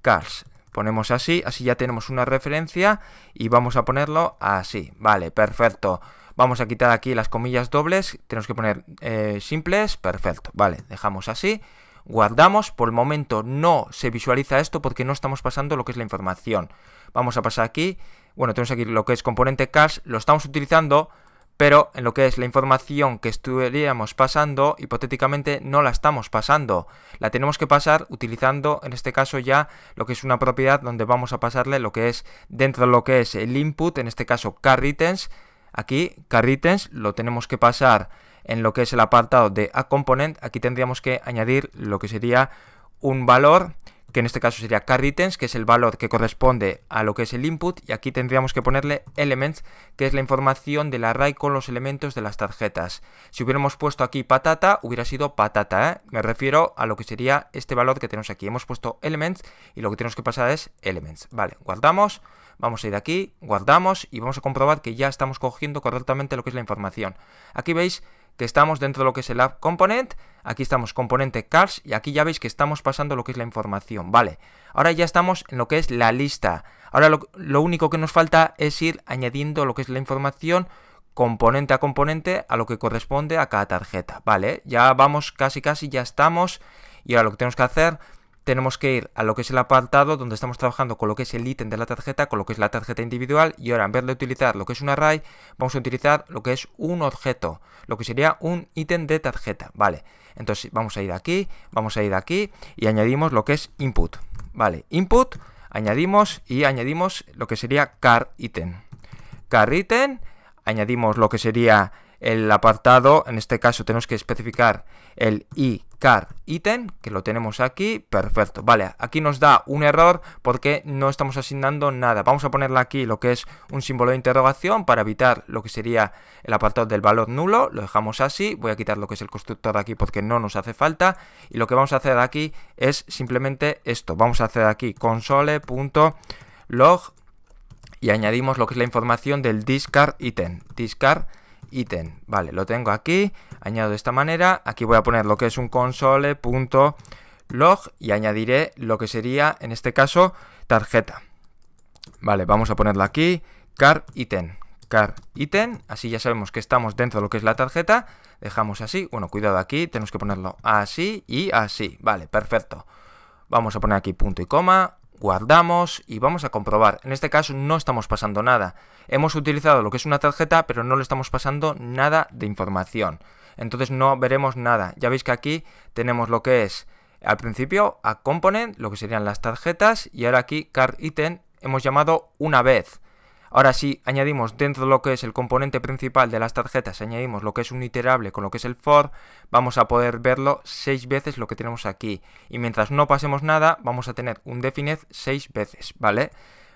cars. Ponemos así, así ya tenemos una referencia y vamos a ponerlo así. Vale, perfecto. Vamos a quitar aquí las comillas dobles, tenemos que poner eh, simples, perfecto. Vale, dejamos así guardamos, por el momento no se visualiza esto porque no estamos pasando lo que es la información. Vamos a pasar aquí, bueno, tenemos aquí lo que es componente cars. lo estamos utilizando, pero en lo que es la información que estuviéramos pasando, hipotéticamente no la estamos pasando. La tenemos que pasar utilizando en este caso ya lo que es una propiedad donde vamos a pasarle lo que es dentro de lo que es el input, en este caso carritens. Aquí carritens lo tenemos que pasar en lo que es el apartado de a component. Aquí tendríamos que añadir lo que sería un valor que en este caso sería carItems, que es el valor que corresponde a lo que es el input, y aquí tendríamos que ponerle elements, que es la información del array con los elementos de las tarjetas. Si hubiéramos puesto aquí patata, hubiera sido patata, ¿eh? me refiero a lo que sería este valor que tenemos aquí. Hemos puesto elements y lo que tenemos que pasar es elements. Vale, guardamos, vamos a ir aquí, guardamos y vamos a comprobar que ya estamos cogiendo correctamente lo que es la información. Aquí veis que estamos dentro de lo que es el app component, aquí estamos componente cars y aquí ya veis que estamos pasando lo que es la información, ¿vale? Ahora ya estamos en lo que es la lista, ahora lo, lo único que nos falta es ir añadiendo lo que es la información componente a componente a lo que corresponde a cada tarjeta, ¿vale? Ya vamos casi casi, ya estamos y ahora lo que tenemos que hacer tenemos que ir a lo que es el apartado donde estamos trabajando con lo que es el ítem de la tarjeta, con lo que es la tarjeta individual y ahora en vez de utilizar lo que es un array, vamos a utilizar lo que es un objeto, lo que sería un ítem de tarjeta, ¿vale? Entonces vamos a ir aquí, vamos a ir aquí y añadimos lo que es input, ¿vale? Input, añadimos y añadimos lo que sería car item, Car item, añadimos lo que sería el apartado, en este caso tenemos que especificar el iCar item, que lo tenemos aquí, perfecto. Vale, aquí nos da un error porque no estamos asignando nada. Vamos a ponerle aquí lo que es un símbolo de interrogación para evitar lo que sería el apartado del valor nulo, lo dejamos así, voy a quitar lo que es el constructor aquí porque no nos hace falta y lo que vamos a hacer aquí es simplemente esto, vamos a hacer aquí console.log y añadimos lo que es la información del discard item, discard ítem. Vale, lo tengo aquí, añado de esta manera, aquí voy a poner lo que es un console.log y añadiré lo que sería, en este caso, tarjeta. Vale, vamos a ponerla aquí, car ítem, car ítem, así ya sabemos que estamos dentro de lo que es la tarjeta, dejamos así, bueno, cuidado aquí, tenemos que ponerlo así y así, vale, perfecto. Vamos a poner aquí punto y coma, guardamos y vamos a comprobar. En este caso no estamos pasando nada. Hemos utilizado lo que es una tarjeta, pero no le estamos pasando nada de información. Entonces no veremos nada. Ya veis que aquí tenemos lo que es al principio a component, lo que serían las tarjetas, y ahora aquí card item hemos llamado una vez. Ahora si añadimos dentro de lo que es el componente principal de las tarjetas, añadimos lo que es un iterable con lo que es el for, vamos a poder verlo seis veces lo que tenemos aquí. Y mientras no pasemos nada, vamos a tener un define seis veces, ¿vale?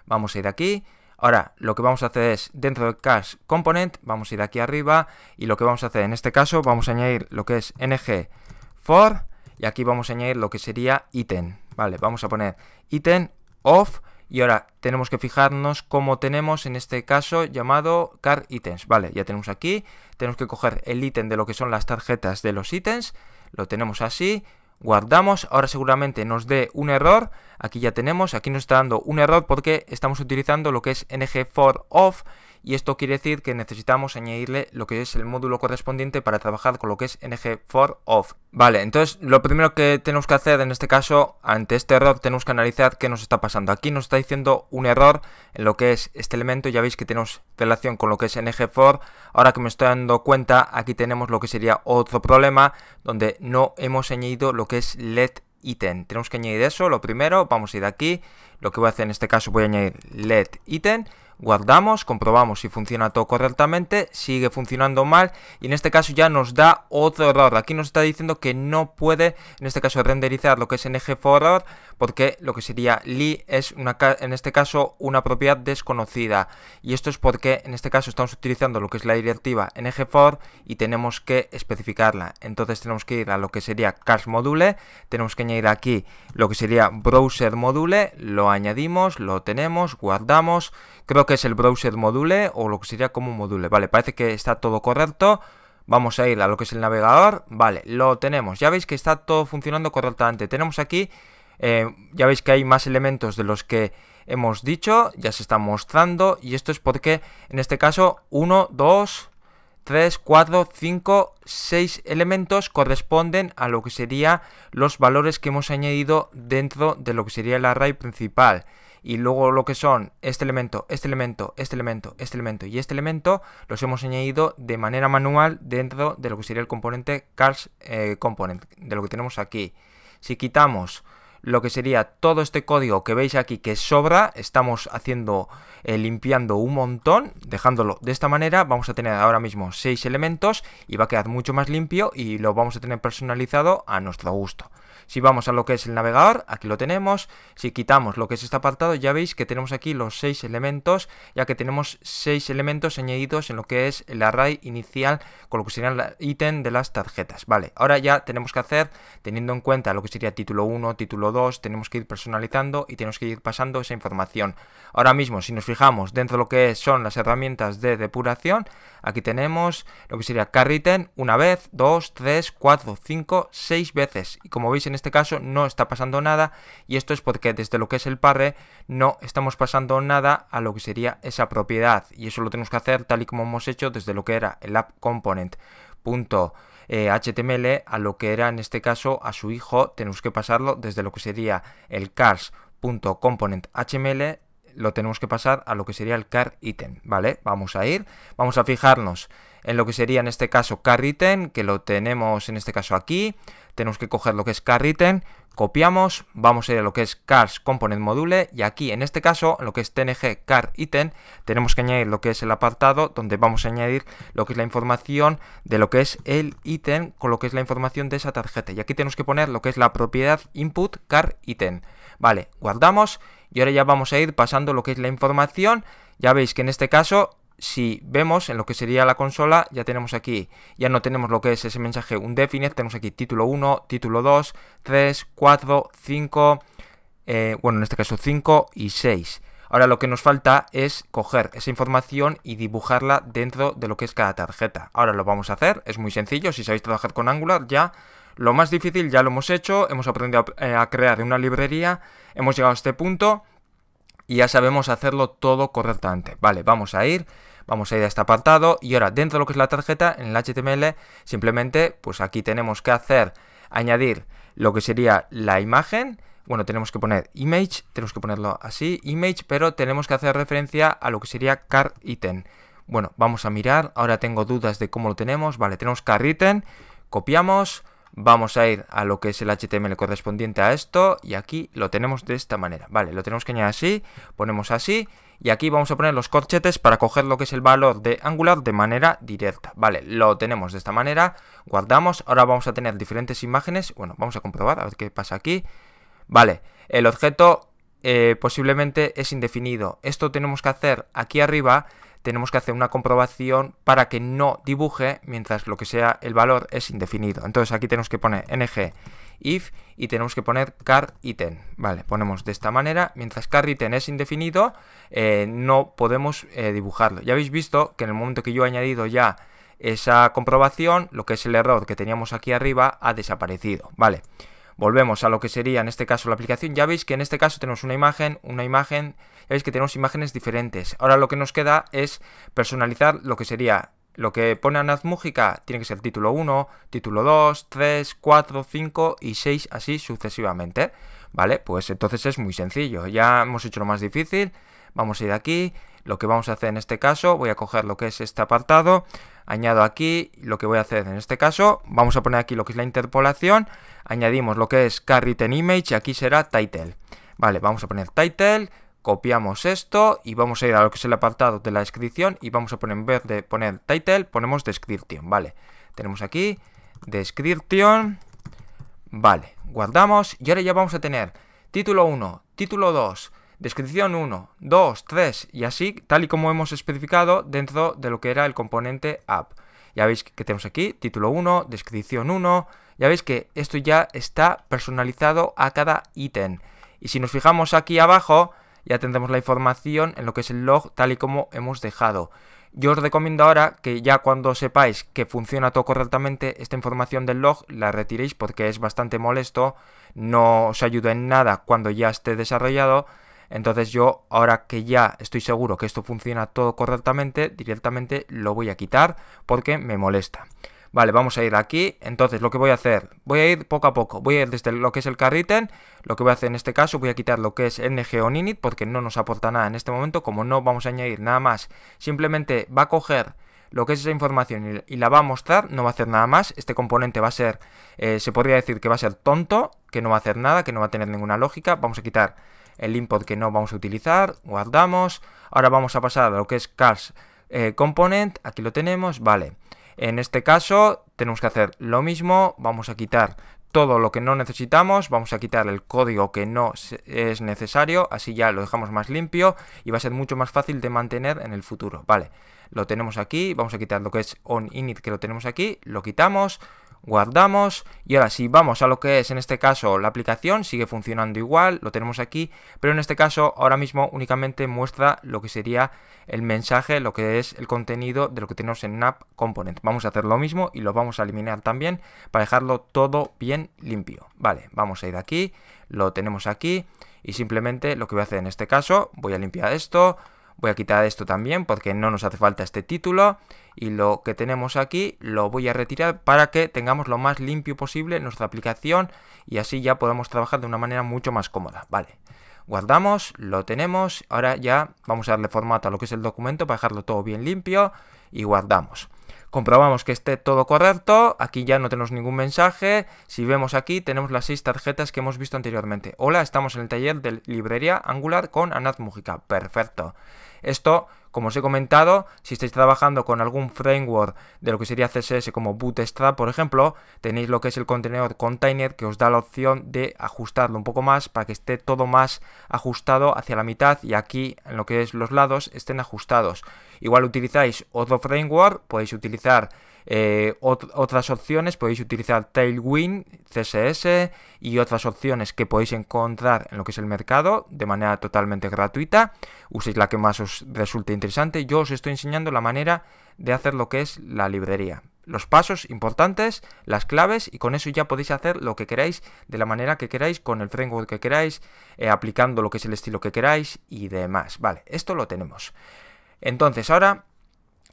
Vamos a ir aquí, Ahora, lo que vamos a hacer es, dentro del cache component, vamos a ir aquí arriba y lo que vamos a hacer en este caso, vamos a añadir lo que es ng for y aquí vamos a añadir lo que sería item, ¿vale? Vamos a poner item of y ahora tenemos que fijarnos cómo tenemos en este caso llamado car items. Vale, ya tenemos aquí, tenemos que coger el ítem de lo que son las tarjetas de los ítems, lo tenemos así, guardamos, ahora seguramente nos dé un error, aquí ya tenemos, aquí nos está dando un error porque estamos utilizando lo que es ng for off y esto quiere decir que necesitamos añadirle lo que es el módulo correspondiente para trabajar con lo que es ng for off. Vale, entonces lo primero que tenemos que hacer en este caso, ante este error, tenemos que analizar qué nos está pasando. Aquí nos está diciendo un error en lo que es este elemento, ya veis que tenemos relación con lo que es ng for. Ahora que me estoy dando cuenta, aquí tenemos lo que sería otro problema, donde no hemos añadido lo que es let item. Tenemos que añadir eso, lo primero, vamos a ir aquí lo que voy a hacer en este caso, voy a añadir LED item, guardamos, comprobamos si funciona todo correctamente, sigue funcionando mal y en este caso ya nos da otro error. Aquí nos está diciendo que no puede, en este caso, renderizar lo que es ng error porque lo que sería li es una, en este caso una propiedad desconocida y esto es porque en este caso estamos utilizando lo que es la directiva ng for y tenemos que especificarla. Entonces tenemos que ir a lo que sería cache module, tenemos que añadir aquí lo que sería browser module, lo añadimos, lo tenemos, guardamos, creo que es el browser module o lo que sería como un module, vale, parece que está todo correcto, vamos a ir a lo que es el navegador, vale, lo tenemos, ya veis que está todo funcionando correctamente, tenemos aquí, eh, ya veis que hay más elementos de los que hemos dicho, ya se está mostrando y esto es porque en este caso 1, 2, 3, 4, 5, 6 elementos corresponden a lo que serían los valores que hemos añadido dentro de lo que sería el array principal. Y luego lo que son este elemento, este elemento, este elemento, este elemento y este elemento los hemos añadido de manera manual dentro de lo que sería el componente cars eh, component, de lo que tenemos aquí. Si quitamos lo que sería todo este código que veis aquí que sobra, estamos haciendo eh, limpiando un montón, dejándolo de esta manera, vamos a tener ahora mismo 6 elementos y va a quedar mucho más limpio y lo vamos a tener personalizado a nuestro gusto. Si vamos a lo que es el navegador, aquí lo tenemos. Si quitamos lo que es este apartado, ya veis que tenemos aquí los seis elementos, ya que tenemos seis elementos añadidos en lo que es el array inicial con lo que sería el ítem de las tarjetas. Vale, ahora ya tenemos que hacer, teniendo en cuenta lo que sería título 1, título 2, tenemos que ir personalizando y tenemos que ir pasando esa información. Ahora mismo, si nos fijamos dentro de lo que son las herramientas de depuración, aquí tenemos lo que sería carry una vez, dos, tres, cuatro, cinco, seis veces. Y como veis en este caso no está pasando nada y esto es porque desde lo que es el parre no estamos pasando nada a lo que sería esa propiedad y eso lo tenemos que hacer tal y como hemos hecho desde lo que era el app component. Eh, a lo que era en este caso a su hijo tenemos que pasarlo desde lo que sería el cars.component.html lo tenemos que pasar a lo que sería el car item, ¿vale? Vamos a ir, vamos a fijarnos en lo que sería en este caso car item, que lo tenemos en este caso aquí, tenemos que coger lo que es car item, copiamos, vamos a ir a lo que es cars component module y aquí en este caso, lo que es tng car item, tenemos que añadir lo que es el apartado donde vamos a añadir lo que es la información de lo que es el ítem con lo que es la información de esa tarjeta y aquí tenemos que poner lo que es la propiedad input car item. Vale, guardamos y ahora ya vamos a ir pasando lo que es la información. Ya veis que en este caso si vemos en lo que sería la consola, ya tenemos aquí, ya no tenemos lo que es ese mensaje undefined, tenemos aquí título 1, título 2, 3, 4, 5, bueno, en este caso 5 y 6. Ahora lo que nos falta es coger esa información y dibujarla dentro de lo que es cada tarjeta. Ahora lo vamos a hacer, es muy sencillo, si sabéis trabajar con Angular ya lo más difícil ya lo hemos hecho, hemos aprendido eh, a, crear una librería, hemos llegado a este punto y ya sabemos hacerlo todo correctamente. Vale, vamos a ir, vamos a ir a este apartado y ahora dentro de lo que es la tarjeta, en el HTML, simplemente pues aquí tenemos que hacer, añadir lo que sería la imagen, bueno, tenemos que poner image, tenemos que ponerlo así, image, pero tenemos que hacer referencia a lo que sería car item. Bueno, vamos a mirar, ahora tengo dudas de cómo lo tenemos, vale, tenemos car item, copiamos, Vamos a ir a lo que es el HTML correspondiente a esto y aquí lo tenemos de esta manera. Vale, lo tenemos que añadir así, ponemos así y aquí vamos a poner los corchetes para coger lo que es el valor de Angular de manera directa. Vale, lo tenemos de esta manera, guardamos, ahora vamos a tener diferentes imágenes, bueno, vamos a comprobar a ver qué pasa aquí. Vale, el objeto eh, posiblemente es indefinido. Esto tenemos que hacer aquí arriba tenemos que hacer una comprobación para que no dibuje mientras lo que sea el valor es indefinido. Entonces aquí tenemos que poner ng if y tenemos que poner car item. Vale, ponemos de esta manera. Mientras car item es indefinido, eh, no podemos eh, dibujarlo. Ya habéis visto que en el momento que yo he añadido ya esa comprobación, lo que es el error que teníamos aquí arriba ha desaparecido. Vale volvemos a lo que sería en este caso la aplicación, ya veis que en este caso tenemos una imagen, una imagen, ya veis que tenemos imágenes diferentes. Ahora lo que nos queda es personalizar lo que sería lo que pone Anazmújica, tiene que ser título 1, título 2, 3, 4, 5 y 6, así sucesivamente. ¿Vale? Pues entonces es muy sencillo. Ya hemos hecho lo más difícil. Vamos a ir aquí. Lo que vamos a hacer en este caso, voy a coger lo que es este apartado, añado aquí lo que voy a hacer en este caso, vamos a poner aquí lo que es la interpolación, añadimos lo que es carryTenImage image, aquí será title. Vale, vamos a poner title, copiamos esto y vamos a ir a lo que es el apartado de la descripción y vamos a poner en vez de poner title, ponemos description, vale. Tenemos aquí description, vale, guardamos y ahora ya vamos a tener título 1, título 2, Descripción 1, 2, 3 y así, tal y como hemos especificado dentro de lo que era el componente app. Ya veis que tenemos aquí título 1, descripción 1. Ya veis que esto ya está personalizado a cada ítem. Y si nos fijamos aquí abajo, ya tendremos la información en lo que es el log tal y como hemos dejado. Yo os recomiendo ahora que ya cuando sepáis que funciona todo correctamente, esta información del log la retiréis porque es bastante molesto, no os ayuda en nada cuando ya esté desarrollado entonces yo, ahora que ya estoy seguro que esto funciona todo correctamente, directamente lo voy a quitar porque me molesta. Vale, vamos a ir aquí. Entonces, lo que voy a hacer, voy a ir poco a poco. Voy a ir desde lo que es el carriten. Lo que voy a hacer en este caso, voy a quitar lo que es ng porque no nos aporta nada en este momento. Como no vamos a añadir nada más, simplemente va a coger lo que es esa información y la va a mostrar, no va a hacer nada más. Este componente va a ser, eh, se podría decir que va a ser tonto, que no va a hacer nada, que no va a tener ninguna lógica. Vamos a quitar el input que no vamos a utilizar, guardamos, ahora vamos a pasar a lo que es cars eh, component, aquí lo tenemos, vale. En este caso tenemos que hacer lo mismo, vamos a quitar todo lo que no necesitamos, vamos a quitar el código que no es necesario, así ya lo dejamos más limpio y va a ser mucho más fácil de mantener en el futuro, vale. Lo tenemos aquí, vamos a quitar lo que es on init que lo tenemos aquí, lo quitamos, guardamos y ahora sí vamos a lo que es en este caso la aplicación sigue funcionando igual lo tenemos aquí pero en este caso ahora mismo únicamente muestra lo que sería el mensaje lo que es el contenido de lo que tenemos en app component vamos a hacer lo mismo y lo vamos a eliminar también para dejarlo todo bien limpio vale vamos a ir aquí lo tenemos aquí y simplemente lo que voy a hacer en este caso voy a limpiar esto Voy a quitar esto también porque no nos hace falta este título. Y lo que tenemos aquí lo voy a retirar para que tengamos lo más limpio posible nuestra aplicación y así ya podemos trabajar de una manera mucho más cómoda. Vale, guardamos, lo tenemos. Ahora ya vamos a darle formato a lo que es el documento para dejarlo todo bien limpio y guardamos comprobamos que esté todo correcto, aquí ya no tenemos ningún mensaje, si vemos aquí tenemos las seis tarjetas que hemos visto anteriormente. Hola, estamos en el taller de librería Angular con Anat Mujica, perfecto. Esto, como os he comentado, si estáis trabajando con algún framework de lo que sería CSS como Bootstrap, por ejemplo, tenéis lo que es el contenedor container que os da la opción de ajustarlo un poco más para que esté todo más ajustado hacia la mitad y aquí en lo que es los lados estén ajustados. Igual utilizáis otro framework, podéis utilizar eh, otras opciones, podéis utilizar Tailwind, CSS y otras opciones que podéis encontrar en lo que es el mercado de manera totalmente gratuita. Uséis la que más os resulte interesante. Yo os estoy enseñando la manera de hacer lo que es la librería los pasos importantes, las claves y con eso ya podéis hacer lo que queráis de la manera que queráis, con el framework que queráis, eh, aplicando lo que es el estilo que queráis y demás. Vale, esto lo tenemos. Entonces, ahora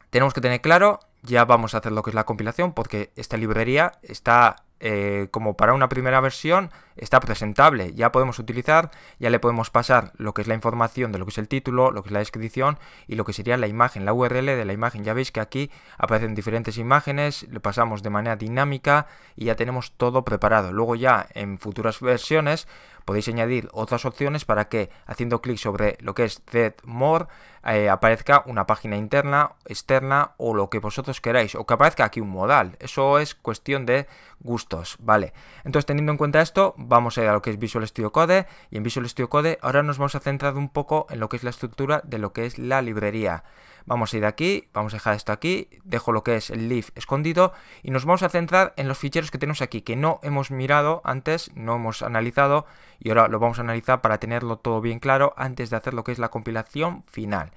tenemos que tener claro, ya vamos a hacer lo que es la compilación, porque esta librería está eh, como para una primera versión, está presentable, ya podemos utilizar, ya le podemos pasar lo que es la información de lo que es el título, lo que es la descripción y lo que sería la imagen, la URL de la imagen. Ya veis que aquí aparecen diferentes imágenes, le pasamos de manera dinámica y ya tenemos todo preparado. Luego ya en futuras versiones podéis añadir otras opciones para que haciendo clic sobre lo que es Dead More eh, aparezca una página interna, externa o lo que vosotros queráis o que aparezca aquí un modal. Eso es cuestión de gusto ¿vale? Entonces, teniendo en cuenta esto, vamos a ir a lo que es Visual Studio Code y en Visual Studio Code ahora nos vamos a centrar un poco en lo que es la estructura de lo que es la librería. Vamos a ir aquí, vamos a dejar esto aquí, dejo lo que es el leaf escondido y nos vamos a centrar en los ficheros que tenemos aquí, que no hemos mirado antes, no hemos analizado y ahora lo vamos a analizar para tenerlo todo bien claro antes de hacer lo que es la compilación final.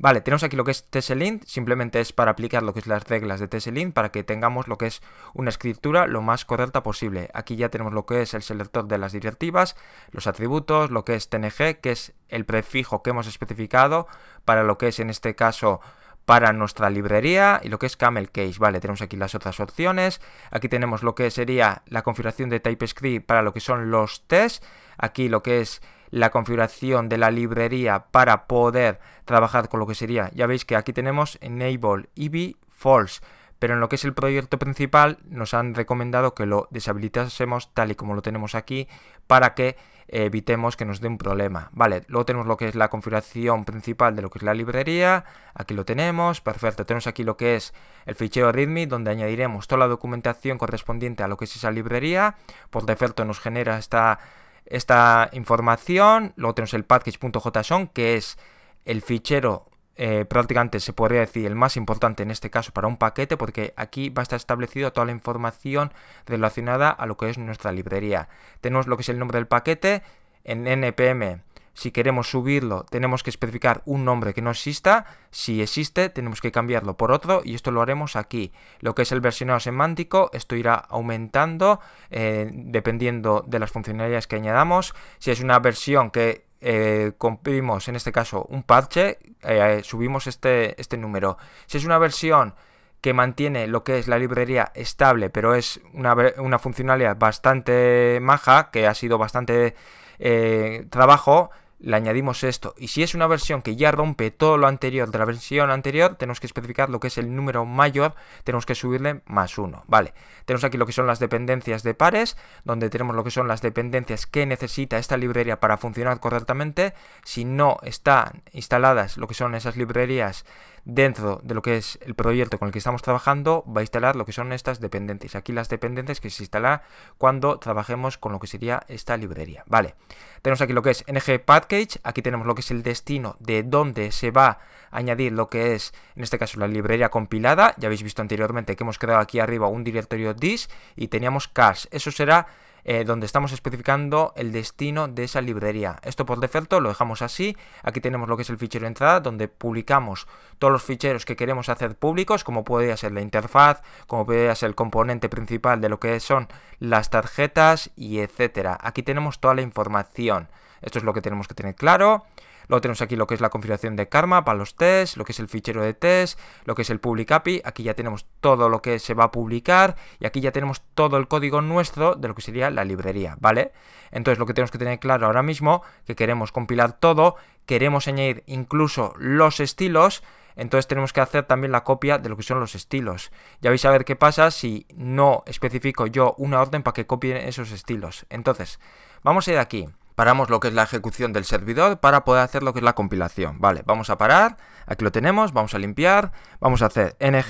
Vale, tenemos aquí lo que es tslint, simplemente es para aplicar lo que es las reglas de tslint para que tengamos lo que es una escritura lo más correcta posible. Aquí ya tenemos lo que es el selector de las directivas, los atributos, lo que es tng, que es el prefijo que hemos especificado para lo que es en este caso para nuestra librería y lo que es Camel Case, vale, tenemos aquí las otras opciones, aquí tenemos lo que sería la configuración de TypeScript para lo que son los tests, aquí lo que es la configuración de la librería para poder trabajar con lo que sería. Ya veis que aquí tenemos enable EV false, pero en lo que es el proyecto principal nos han recomendado que lo deshabilitásemos tal y como lo tenemos aquí para que evitemos que nos dé un problema. Vale, luego tenemos lo que es la configuración principal de lo que es la librería, aquí lo tenemos, perfecto, tenemos aquí lo que es el fichero README donde añadiremos toda la documentación correspondiente a lo que es esa librería, por defecto nos genera esta esta información. Luego tenemos el package.json, que es el fichero eh, prácticamente se podría decir el más importante en este caso para un paquete porque aquí va a estar establecido toda la información relacionada a lo que es nuestra librería. Tenemos lo que es el nombre del paquete, en npm si queremos subirlo, tenemos que especificar un nombre que no exista. Si existe, tenemos que cambiarlo por otro y esto lo haremos aquí. Lo que es el versionado semántico, esto irá aumentando eh, dependiendo de las funcionalidades que añadamos. Si es una versión que eh, en este caso, un parche, eh, subimos este, este número. Si es una versión que mantiene lo que es la librería estable, pero es una, funcionalidad bastante maja, que ha sido bastante eh, trabajo, le añadimos esto. Y si es una versión que ya rompe todo lo anterior de la versión anterior, tenemos que especificar lo que es el número mayor, tenemos que subirle más uno, ¿vale? Tenemos aquí lo que son las dependencias de pares, donde tenemos lo que son las dependencias que necesita esta librería para funcionar correctamente. Si no están instaladas lo que son esas librerías, Dentro de lo que es el proyecto con el que estamos trabajando, va a instalar lo que son estas dependencias. Aquí las dependencias que se instalará cuando trabajemos con lo que sería esta librería. Vale, tenemos aquí lo que es ng package, aquí tenemos lo que es el destino de donde se va a añadir lo que es, en este caso, la librería compilada. Ya habéis visto anteriormente que hemos creado aquí arriba un directorio dis y teníamos cars. Eso será eh, donde estamos especificando el destino de esa librería. Esto por defecto lo dejamos así. Aquí tenemos lo que es el fichero de entrada, donde publicamos todos los ficheros que queremos hacer públicos, como podría ser la interfaz, como puede ser el componente principal de lo que son las tarjetas y etcétera. Aquí tenemos toda la información. Esto es lo que tenemos que tener claro. Luego tenemos aquí lo que es la configuración de Karma para los tests, lo que es el fichero de test, lo que es el public API. Aquí ya tenemos todo lo que se va a publicar y aquí ya tenemos todo el código nuestro de lo que sería la librería, ¿vale? Entonces lo que tenemos que tener claro ahora mismo, que queremos compilar todo, queremos añadir incluso los estilos, entonces tenemos que hacer también la copia de lo que son los estilos. Ya vais a ver qué pasa si no especifico yo una orden para que copien esos estilos. Entonces, vamos a ir aquí paramos lo que es la ejecución del servidor para poder hacer lo que es la compilación. Vale, vamos a parar, aquí lo tenemos, vamos a limpiar, vamos a hacer ng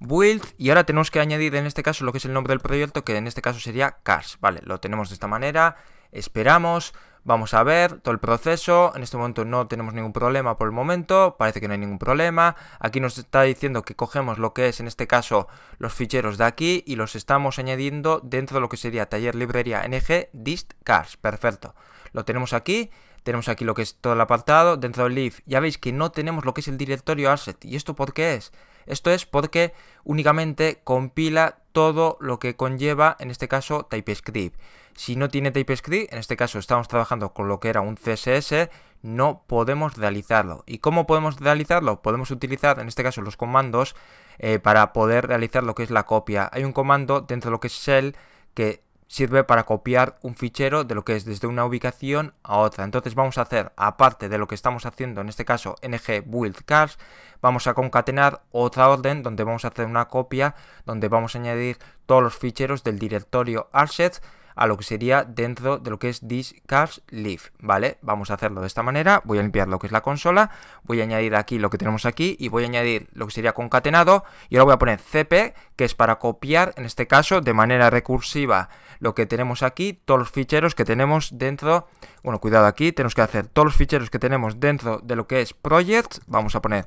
build y ahora tenemos que añadir en este caso lo que es el nombre del proyecto que en este caso sería cars, vale, lo tenemos de esta manera, esperamos, Vamos a ver todo el proceso. En este momento no tenemos ningún problema por el momento. Parece que no hay ningún problema. Aquí nos está diciendo que cogemos lo que es, en este caso, los ficheros de aquí y los estamos añadiendo dentro de lo que sería taller librería ng dist cars. Perfecto. Lo tenemos aquí. Tenemos aquí lo que es todo el apartado. Dentro del leaf ya veis que no tenemos lo que es el directorio asset. ¿Y esto por qué es? Esto es porque únicamente compila todo lo que conlleva, en este caso, TypeScript. Si no tiene TypeScript, en este caso estamos trabajando con lo que era un CSS, no podemos realizarlo. ¿Y cómo podemos realizarlo? Podemos utilizar, en este caso, los comandos eh, para poder realizar lo que es la copia. Hay un comando dentro de lo que es shell que sirve para copiar un fichero de lo que es desde una ubicación a otra. Entonces vamos a hacer, aparte de lo que estamos haciendo, en este caso ng build cars, vamos a concatenar otra orden donde vamos a hacer una copia, donde vamos a añadir todos los ficheros del directorio assets, a lo que sería dentro de lo que es this cars leaf ¿vale? Vamos a hacerlo de esta manera, voy a limpiar lo que es la consola, voy a añadir aquí lo que tenemos aquí y voy a añadir lo que sería concatenado y ahora voy a poner cp, que es para copiar, en este caso, de manera recursiva lo que tenemos aquí, todos los ficheros que tenemos dentro, bueno, cuidado aquí, tenemos que hacer todos los ficheros que tenemos dentro de lo que es project, vamos a poner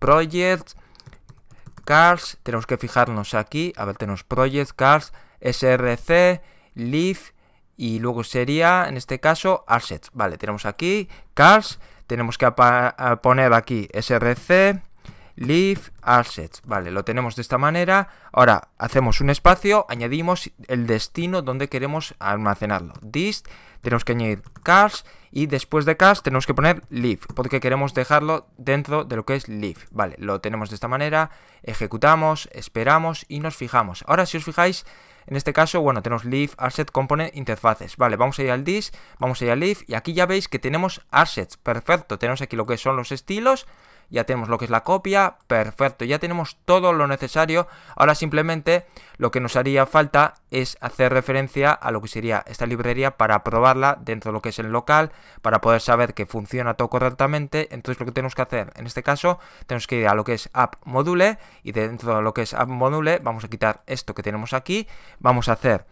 project, cars, tenemos que fijarnos aquí, a ver, tenemos project, cars, src, Leaf y luego sería, en este caso, assets. Vale, tenemos aquí cars, tenemos que poner aquí src, leaf, assets. Vale, lo tenemos de esta manera. Ahora hacemos un espacio, añadimos el destino donde queremos almacenarlo. Dist, tenemos que añadir cars y después de cars tenemos que poner leaf porque queremos dejarlo dentro de lo que es leaf. Vale, lo tenemos de esta manera, ejecutamos, esperamos y nos fijamos. Ahora si os fijáis en este caso, bueno, tenemos Leaf, Asset, Component, Interfaces. Vale, vamos a ir al Disk, vamos a ir al Leaf y aquí ya veis que tenemos Assets. Perfecto, tenemos aquí lo que son los estilos ya tenemos lo que es la copia, perfecto, ya tenemos todo lo necesario. Ahora simplemente lo que nos haría falta es hacer referencia a lo que sería esta librería para probarla dentro de lo que es el local, para poder saber que funciona todo correctamente. Entonces lo que tenemos que hacer en este caso, tenemos que ir a lo que es app module y dentro de lo que es app module vamos a quitar esto que tenemos aquí, vamos a hacer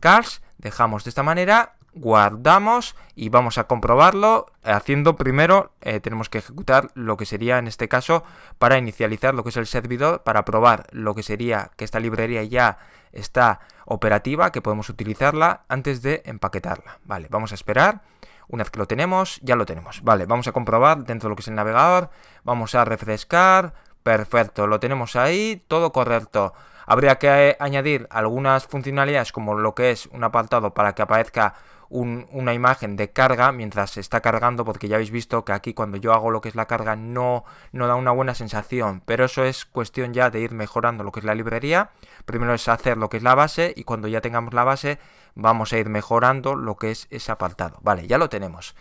cars, dejamos de esta manera guardamos y vamos a comprobarlo haciendo primero eh, tenemos que ejecutar lo que sería en este caso para inicializar lo que es el servidor para probar lo que sería que esta librería ya está operativa que podemos utilizarla antes de empaquetarla vale vamos a esperar una vez que lo tenemos ya lo tenemos vale vamos a comprobar dentro de lo que es el navegador vamos a refrescar perfecto lo tenemos ahí todo correcto habría que eh, añadir algunas funcionalidades como lo que es un apartado para que aparezca una imagen de carga mientras se está cargando, porque ya habéis visto que aquí cuando yo hago lo que es la carga no, no da una buena sensación, pero eso es cuestión ya de ir mejorando lo que es la librería. Primero es hacer lo que es la base y cuando ya tengamos la base vamos a ir mejorando lo que es ese apartado. Vale, ya lo tenemos.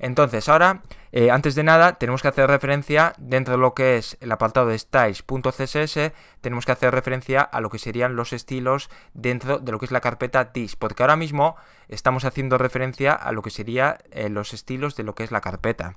Entonces, ahora, eh, antes de nada, tenemos que hacer referencia dentro de lo que es el apartado de styles.css, tenemos que hacer referencia a lo que serían los estilos dentro de lo que es la carpeta dis, porque ahora mismo estamos haciendo referencia a lo que serían eh, los estilos de lo que es la carpeta.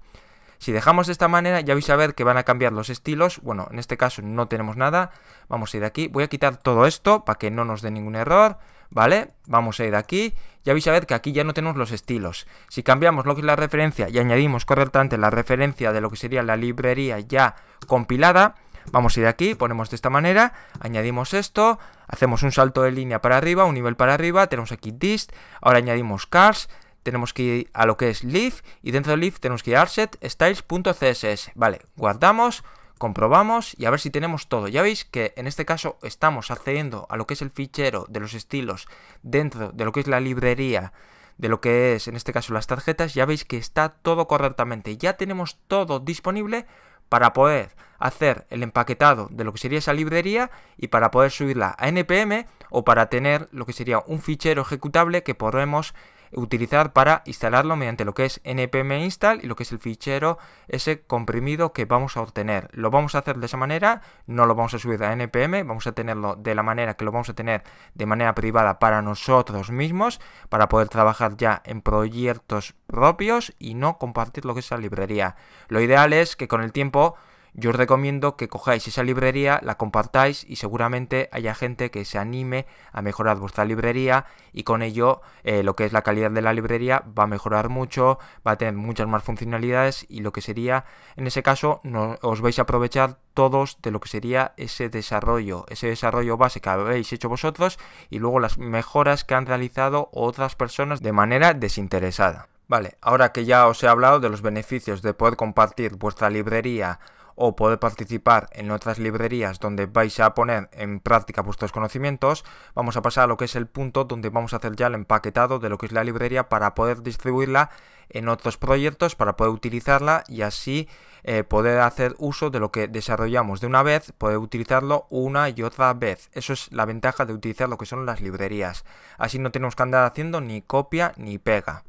Si dejamos de esta manera, ya vais a ver que van a cambiar los estilos. Bueno, en este caso no tenemos nada. Vamos a ir aquí. Voy a quitar todo esto para que no nos dé ningún error. ¿Vale? Vamos a ir aquí ya vais a ver que aquí ya no tenemos los estilos. Si cambiamos lo que es la referencia y añadimos correctamente la referencia de lo que sería la librería ya compilada, vamos a ir aquí, ponemos de esta manera, añadimos esto, hacemos un salto de línea para arriba, un nivel para arriba, tenemos aquí dist, ahora añadimos cars, tenemos que ir a lo que es leaf y dentro de leaf tenemos que ir a arset styles.css. Vale, guardamos comprobamos y a ver si tenemos todo. Ya veis que en este caso estamos accediendo a lo que es el fichero de los estilos dentro de lo que es la librería de lo que es en este caso las tarjetas, ya veis que está todo correctamente. Ya tenemos todo disponible para poder hacer el empaquetado de lo que sería esa librería y para poder subirla a NPM o para tener lo que sería un fichero ejecutable que podremos utilizar para instalarlo mediante lo que es npm install y lo que es el fichero ese comprimido que vamos a obtener. Lo vamos a hacer de esa manera, no lo vamos a subir a npm, vamos a tenerlo de la manera que lo vamos a tener de manera privada para nosotros mismos, para poder trabajar ya en proyectos propios y no compartir lo que es la librería. Lo ideal es que con el tiempo yo os recomiendo que cojáis esa librería, la compartáis y seguramente haya gente que se anime a mejorar vuestra librería y con ello eh, lo que es la calidad de la librería va a mejorar mucho, va a tener muchas más funcionalidades y lo que sería, en ese caso, no, os vais a aprovechar todos de lo que sería ese desarrollo, ese desarrollo base que habéis hecho vosotros y luego las mejoras que han realizado otras personas de manera desinteresada. Vale, ahora que ya os he hablado de los beneficios de poder compartir vuestra librería o poder participar en otras librerías donde vais a poner en práctica vuestros conocimientos, vamos a pasar a lo que es el punto donde vamos a hacer ya el empaquetado de lo que es la librería para poder distribuirla en otros proyectos, para poder utilizarla y así eh, poder hacer uso de lo que desarrollamos de una vez, poder utilizarlo una y otra vez. Eso es la ventaja de utilizar lo que son las librerías. Así no tenemos que andar haciendo ni copia ni pega.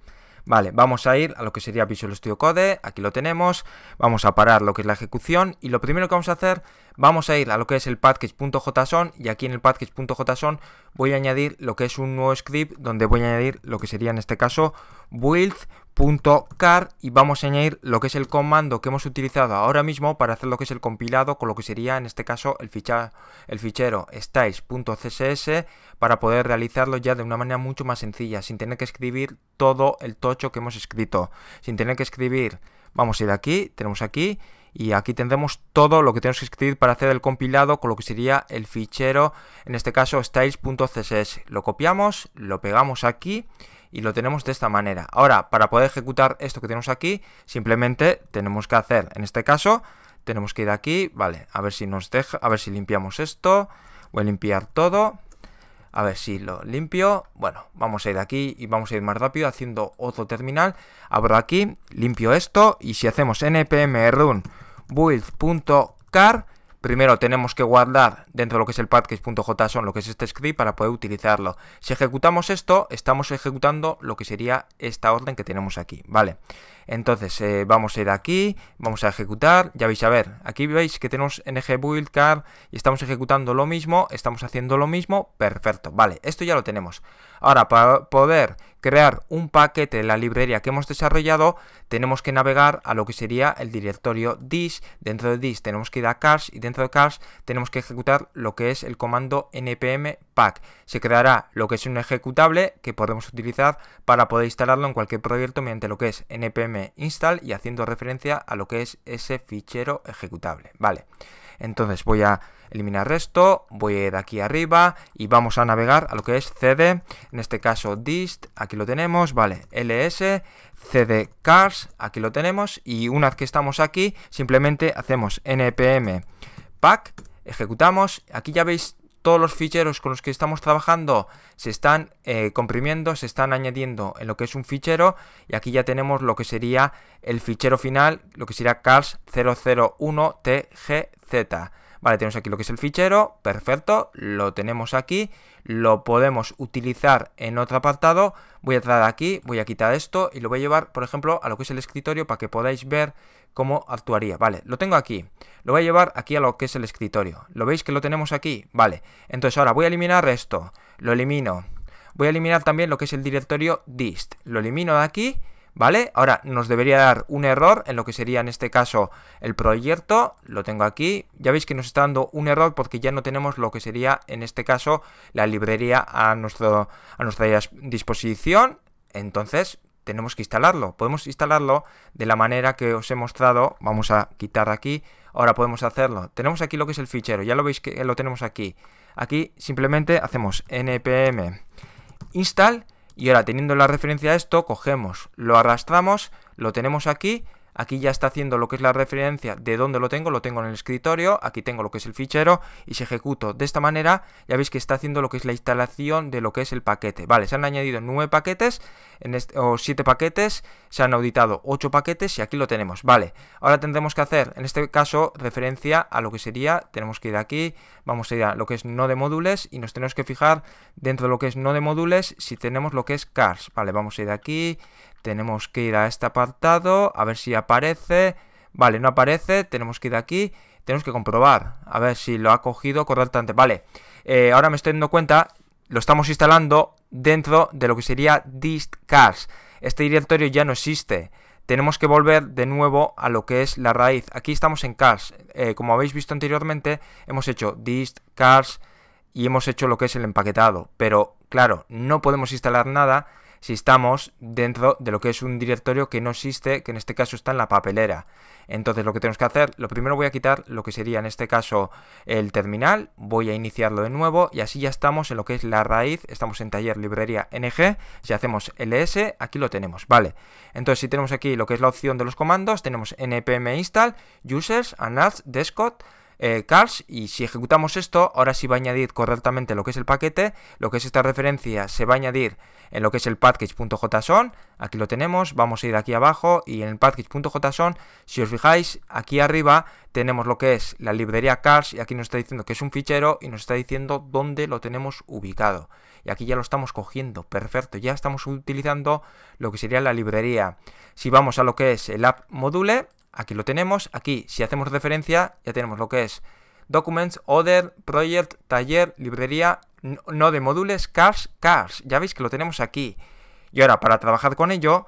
Vale, vamos a ir a lo que sería Visual Studio Code, aquí lo tenemos, vamos a parar lo que es la ejecución y lo primero que vamos a hacer Vamos a ir a lo que es el package.json y aquí en el package.json voy a añadir lo que es un nuevo script donde voy a añadir lo que sería en este caso build.car y vamos a añadir lo que es el comando que hemos utilizado ahora mismo para hacer lo que es el compilado con lo que sería en este caso el, ficha, el fichero styles.css para poder realizarlo ya de una manera mucho más sencilla sin tener que escribir todo el tocho que hemos escrito sin tener que escribir vamos a ir aquí tenemos aquí y aquí tendremos todo lo que tenemos que escribir para hacer el compilado con lo que sería el fichero, en este caso styles.css. Lo copiamos, lo pegamos aquí y lo tenemos de esta manera. Ahora, para poder ejecutar esto que tenemos aquí, simplemente tenemos que hacer, en este caso, tenemos que ir aquí, vale, a ver si nos deja, a ver si limpiamos esto, voy a limpiar todo, a ver si lo limpio, bueno, vamos a ir aquí y vamos a ir más rápido haciendo otro terminal, abro aquí, limpio esto y si hacemos npm run build.car, Primero tenemos que guardar dentro de lo que es el package.json lo que es este script para poder utilizarlo. Si ejecutamos esto, estamos ejecutando lo que sería esta orden que tenemos aquí, ¿vale? Entonces eh, vamos a ir aquí, vamos a ejecutar, ya veis, a ver, aquí veis que tenemos ng build car y estamos ejecutando lo mismo, estamos haciendo lo mismo, perfecto, vale, esto ya lo tenemos. Ahora, para poder crear un paquete de la librería que hemos desarrollado, tenemos que navegar a lo que sería el directorio dis, dentro de dis tenemos que ir a cars y dentro de cars tenemos que ejecutar lo que es el comando npm pack. Se creará lo que es un ejecutable que podemos utilizar para poder instalarlo en cualquier proyecto mediante lo que es npm install y haciendo referencia a lo que es ese fichero ejecutable. Vale, entonces voy a eliminar esto, voy de aquí arriba y vamos a navegar a lo que es cd, en este caso dist, aquí lo tenemos, vale, ls, cd cars, aquí lo tenemos y una vez que estamos aquí simplemente hacemos npm pack, ejecutamos, aquí ya veis todos los ficheros con los que estamos trabajando se están eh, comprimiendo, se están añadiendo en lo que es un fichero y aquí ya tenemos lo que sería el fichero final, lo que sería cars001tgz. Vale, tenemos aquí lo que es el fichero, perfecto, lo tenemos aquí, lo podemos utilizar en otro apartado, voy a entrar aquí, voy a quitar esto y lo voy a llevar, por ejemplo, a lo que es el escritorio para que podáis ver cómo actuaría. Vale, lo tengo aquí. Lo voy a llevar aquí a lo que es el escritorio. ¿Lo veis que lo tenemos aquí? Vale. Entonces ahora voy a eliminar esto. Lo elimino. Voy a eliminar también lo que es el directorio dist. Lo elimino de aquí. ¿Vale? Ahora nos debería dar un error en lo que sería en este caso el proyecto. Lo tengo aquí. Ya veis que nos está dando un error porque ya no tenemos lo que sería en este caso la librería a, nuestro, a nuestra disposición. Entonces tenemos que instalarlo. Podemos instalarlo de la manera que os he mostrado. Vamos a quitar aquí. Ahora podemos hacerlo. Tenemos aquí lo que es el fichero. Ya lo veis que lo tenemos aquí. Aquí simplemente hacemos npm install. Y ahora teniendo la referencia a esto, cogemos, lo arrastramos, lo tenemos aquí Aquí ya está haciendo lo que es la referencia de dónde lo tengo, lo tengo en el escritorio, aquí tengo lo que es el fichero y si ejecuto de esta manera, ya veis que está haciendo lo que es la instalación de lo que es el paquete. Vale, se han añadido nueve paquetes o siete paquetes, se han auditado ocho paquetes y aquí lo tenemos. Vale, ahora tendremos que hacer, en este caso, referencia a lo que sería, tenemos que ir aquí, vamos a ir a lo que es no de módules y nos tenemos que fijar dentro de lo que es no de módules si tenemos lo que es cars. Vale, vamos a ir aquí, tenemos que ir a este apartado, a ver si aparece. Vale, no aparece, tenemos que ir aquí. Tenemos que comprobar, a ver si lo ha cogido correctamente. Vale, eh, ahora me estoy dando cuenta, lo estamos instalando dentro de lo que sería distcars. Este directorio ya no existe. Tenemos que volver de nuevo a lo que es la raíz. Aquí estamos en cars. Eh, como habéis visto anteriormente, hemos hecho distcars y hemos hecho lo que es el empaquetado. Pero claro, no podemos instalar nada si estamos dentro de lo que es un directorio que no existe, que en este caso está en la papelera. Entonces lo que tenemos que hacer, lo primero voy a quitar lo que sería en este caso el terminal, voy a iniciarlo de nuevo y así ya estamos en lo que es la raíz, estamos en taller librería ng, si hacemos ls, aquí lo tenemos, vale. Entonces si tenemos aquí lo que es la opción de los comandos, tenemos npm install, users, anals, desktop, eh, cars y si ejecutamos esto, ahora sí va a añadir correctamente lo que es el paquete, lo que es esta referencia se va a añadir en lo que es el package.json, aquí lo tenemos, vamos a ir aquí abajo y en el package.json, si os fijáis, aquí arriba tenemos lo que es la librería cars y aquí nos está diciendo que es un fichero y nos está diciendo dónde lo tenemos ubicado. Y aquí ya lo estamos cogiendo, perfecto, ya estamos utilizando lo que sería la librería. Si vamos a lo que es el app module, Aquí lo tenemos, aquí si hacemos referencia ya tenemos lo que es Documents, Other, Project, Taller, Librería, no de módules, Cars, Cars. Ya veis que lo tenemos aquí. Y ahora para trabajar con ello,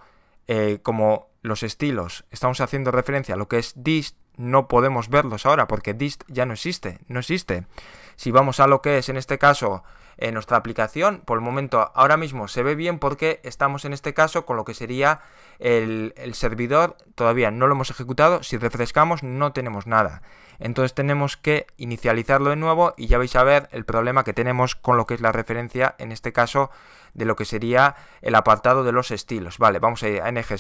eh, como los estilos estamos haciendo referencia a lo que es dist, no podemos verlos ahora porque dist ya no existe, no existe. Si vamos a lo que es en este caso en nuestra aplicación. Por el momento, ahora mismo se ve bien porque estamos en este caso con lo que sería el, el servidor. Todavía no lo hemos ejecutado. Si refrescamos, no tenemos nada. Entonces tenemos que inicializarlo de nuevo y ya vais a ver el problema que tenemos con lo que es la referencia, en este caso de lo que sería el apartado de los estilos. Vale, vamos a ir a NG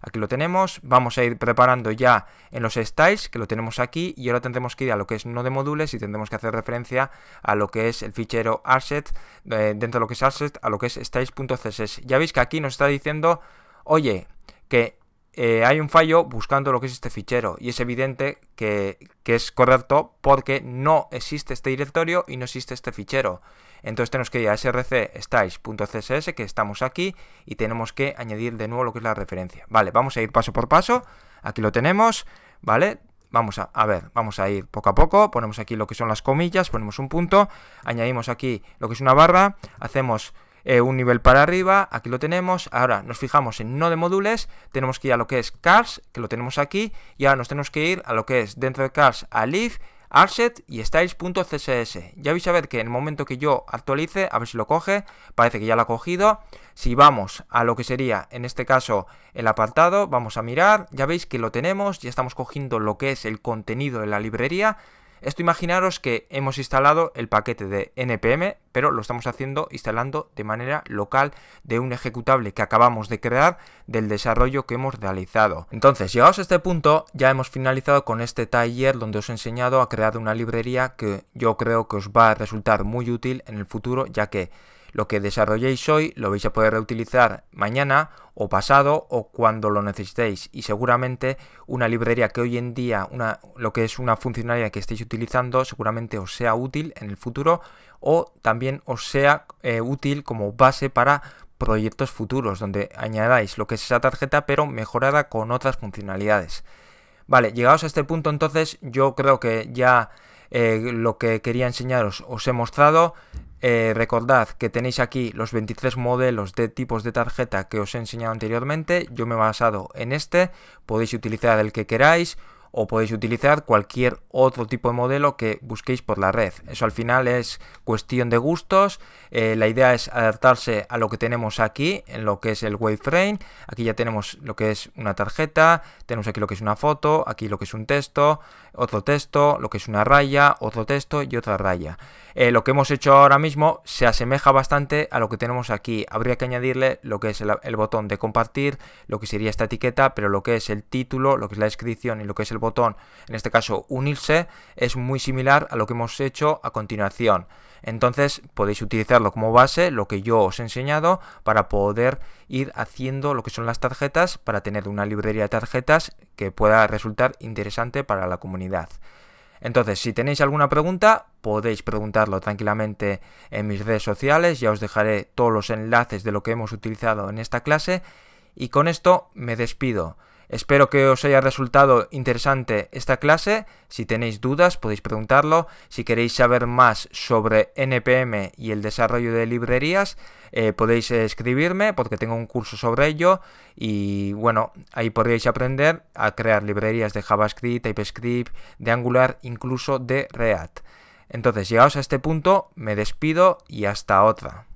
aquí lo tenemos, vamos a ir preparando ya en los styles, que lo tenemos aquí, y ahora tendremos que ir a lo que es no de modules y tendremos que hacer referencia a lo que es el fichero asset, dentro de lo que es asset, a lo que es styles.css. Ya veis que aquí nos está diciendo, oye, que eh, hay un fallo buscando lo que es este fichero y es evidente que, es correcto porque no existe este directorio y no existe este fichero. Entonces tenemos que ir a src-styles.css, que estamos aquí, y tenemos que añadir de nuevo lo que es la referencia. Vale, vamos a ir paso por paso. Aquí lo tenemos, ¿vale? Vamos a, ver, vamos a ir poco a poco, ponemos aquí lo que son las comillas, ponemos un punto, añadimos aquí lo que es una barra, hacemos... Eh, un nivel para arriba, aquí lo tenemos, ahora nos fijamos en no de módules, tenemos que ir a lo que es cars, que lo tenemos aquí, y ahora nos tenemos que ir a lo que es dentro de cars a leaf, Arset y Styles.css. Ya vais a ver que en el momento que yo actualice, a ver si lo coge, parece que ya lo ha cogido. Si vamos a lo que sería, en este caso, el apartado, vamos a mirar, ya veis que lo tenemos, ya estamos cogiendo lo que es el contenido de la librería, esto imaginaros que hemos instalado el paquete de npm, pero lo estamos haciendo instalando de manera local de un ejecutable que acabamos de crear del desarrollo que hemos realizado. Entonces, llegados a este punto, ya hemos finalizado con este taller donde os he enseñado a crear una librería que yo creo que os va a resultar muy útil en el futuro, ya que lo que desarrolléis hoy lo vais a poder reutilizar mañana o pasado o cuando lo necesitéis y seguramente una librería que hoy en día, una, lo que es una funcionalidad que estéis utilizando, seguramente os sea útil en el futuro o también os sea eh, útil como base para proyectos futuros donde añadáis lo que es esa tarjeta pero mejorada con otras funcionalidades. Vale, llegados a este punto entonces yo creo que ya eh, lo que quería enseñaros os he mostrado. Eh, recordad que tenéis aquí los 23 modelos de tipos de tarjeta que os he enseñado anteriormente. Yo me he basado en este. Podéis utilizar el que queráis o podéis utilizar cualquier otro tipo de modelo que busquéis por la red. Eso al final es cuestión de gustos. Eh, la idea es adaptarse a lo que tenemos aquí, en lo que es el waveframe. Aquí ya tenemos lo que es una tarjeta, tenemos aquí lo que es una foto, aquí lo que es un texto, otro texto, lo que es una raya, otro texto y otra raya. Eh, lo que hemos hecho ahora mismo se asemeja bastante a lo que tenemos aquí. Habría que añadirle lo que es el, botón de compartir, lo que sería esta etiqueta, pero lo que es el título, lo que es la descripción y lo que es el botón, en este caso unirse, es muy similar a lo que hemos hecho a continuación. Entonces podéis utilizarlo como base, lo que yo os he enseñado, para poder ir haciendo lo que son las tarjetas, para tener una librería de tarjetas que pueda resultar interesante para la comunidad. Entonces, si tenéis alguna pregunta, podéis preguntarlo tranquilamente en mis redes sociales, ya os dejaré todos los enlaces de lo que hemos utilizado en esta clase. Y con esto me despido. Espero que os haya resultado interesante esta clase. Si tenéis dudas podéis preguntarlo. Si queréis saber más sobre NPM y el desarrollo de librerías, eh, podéis eh, escribirme porque tengo un curso sobre ello. Y bueno, ahí podréis aprender a crear librerías de JavaScript, TypeScript, de Angular, incluso de React. Entonces, llegaos a este punto, me despido y hasta otra.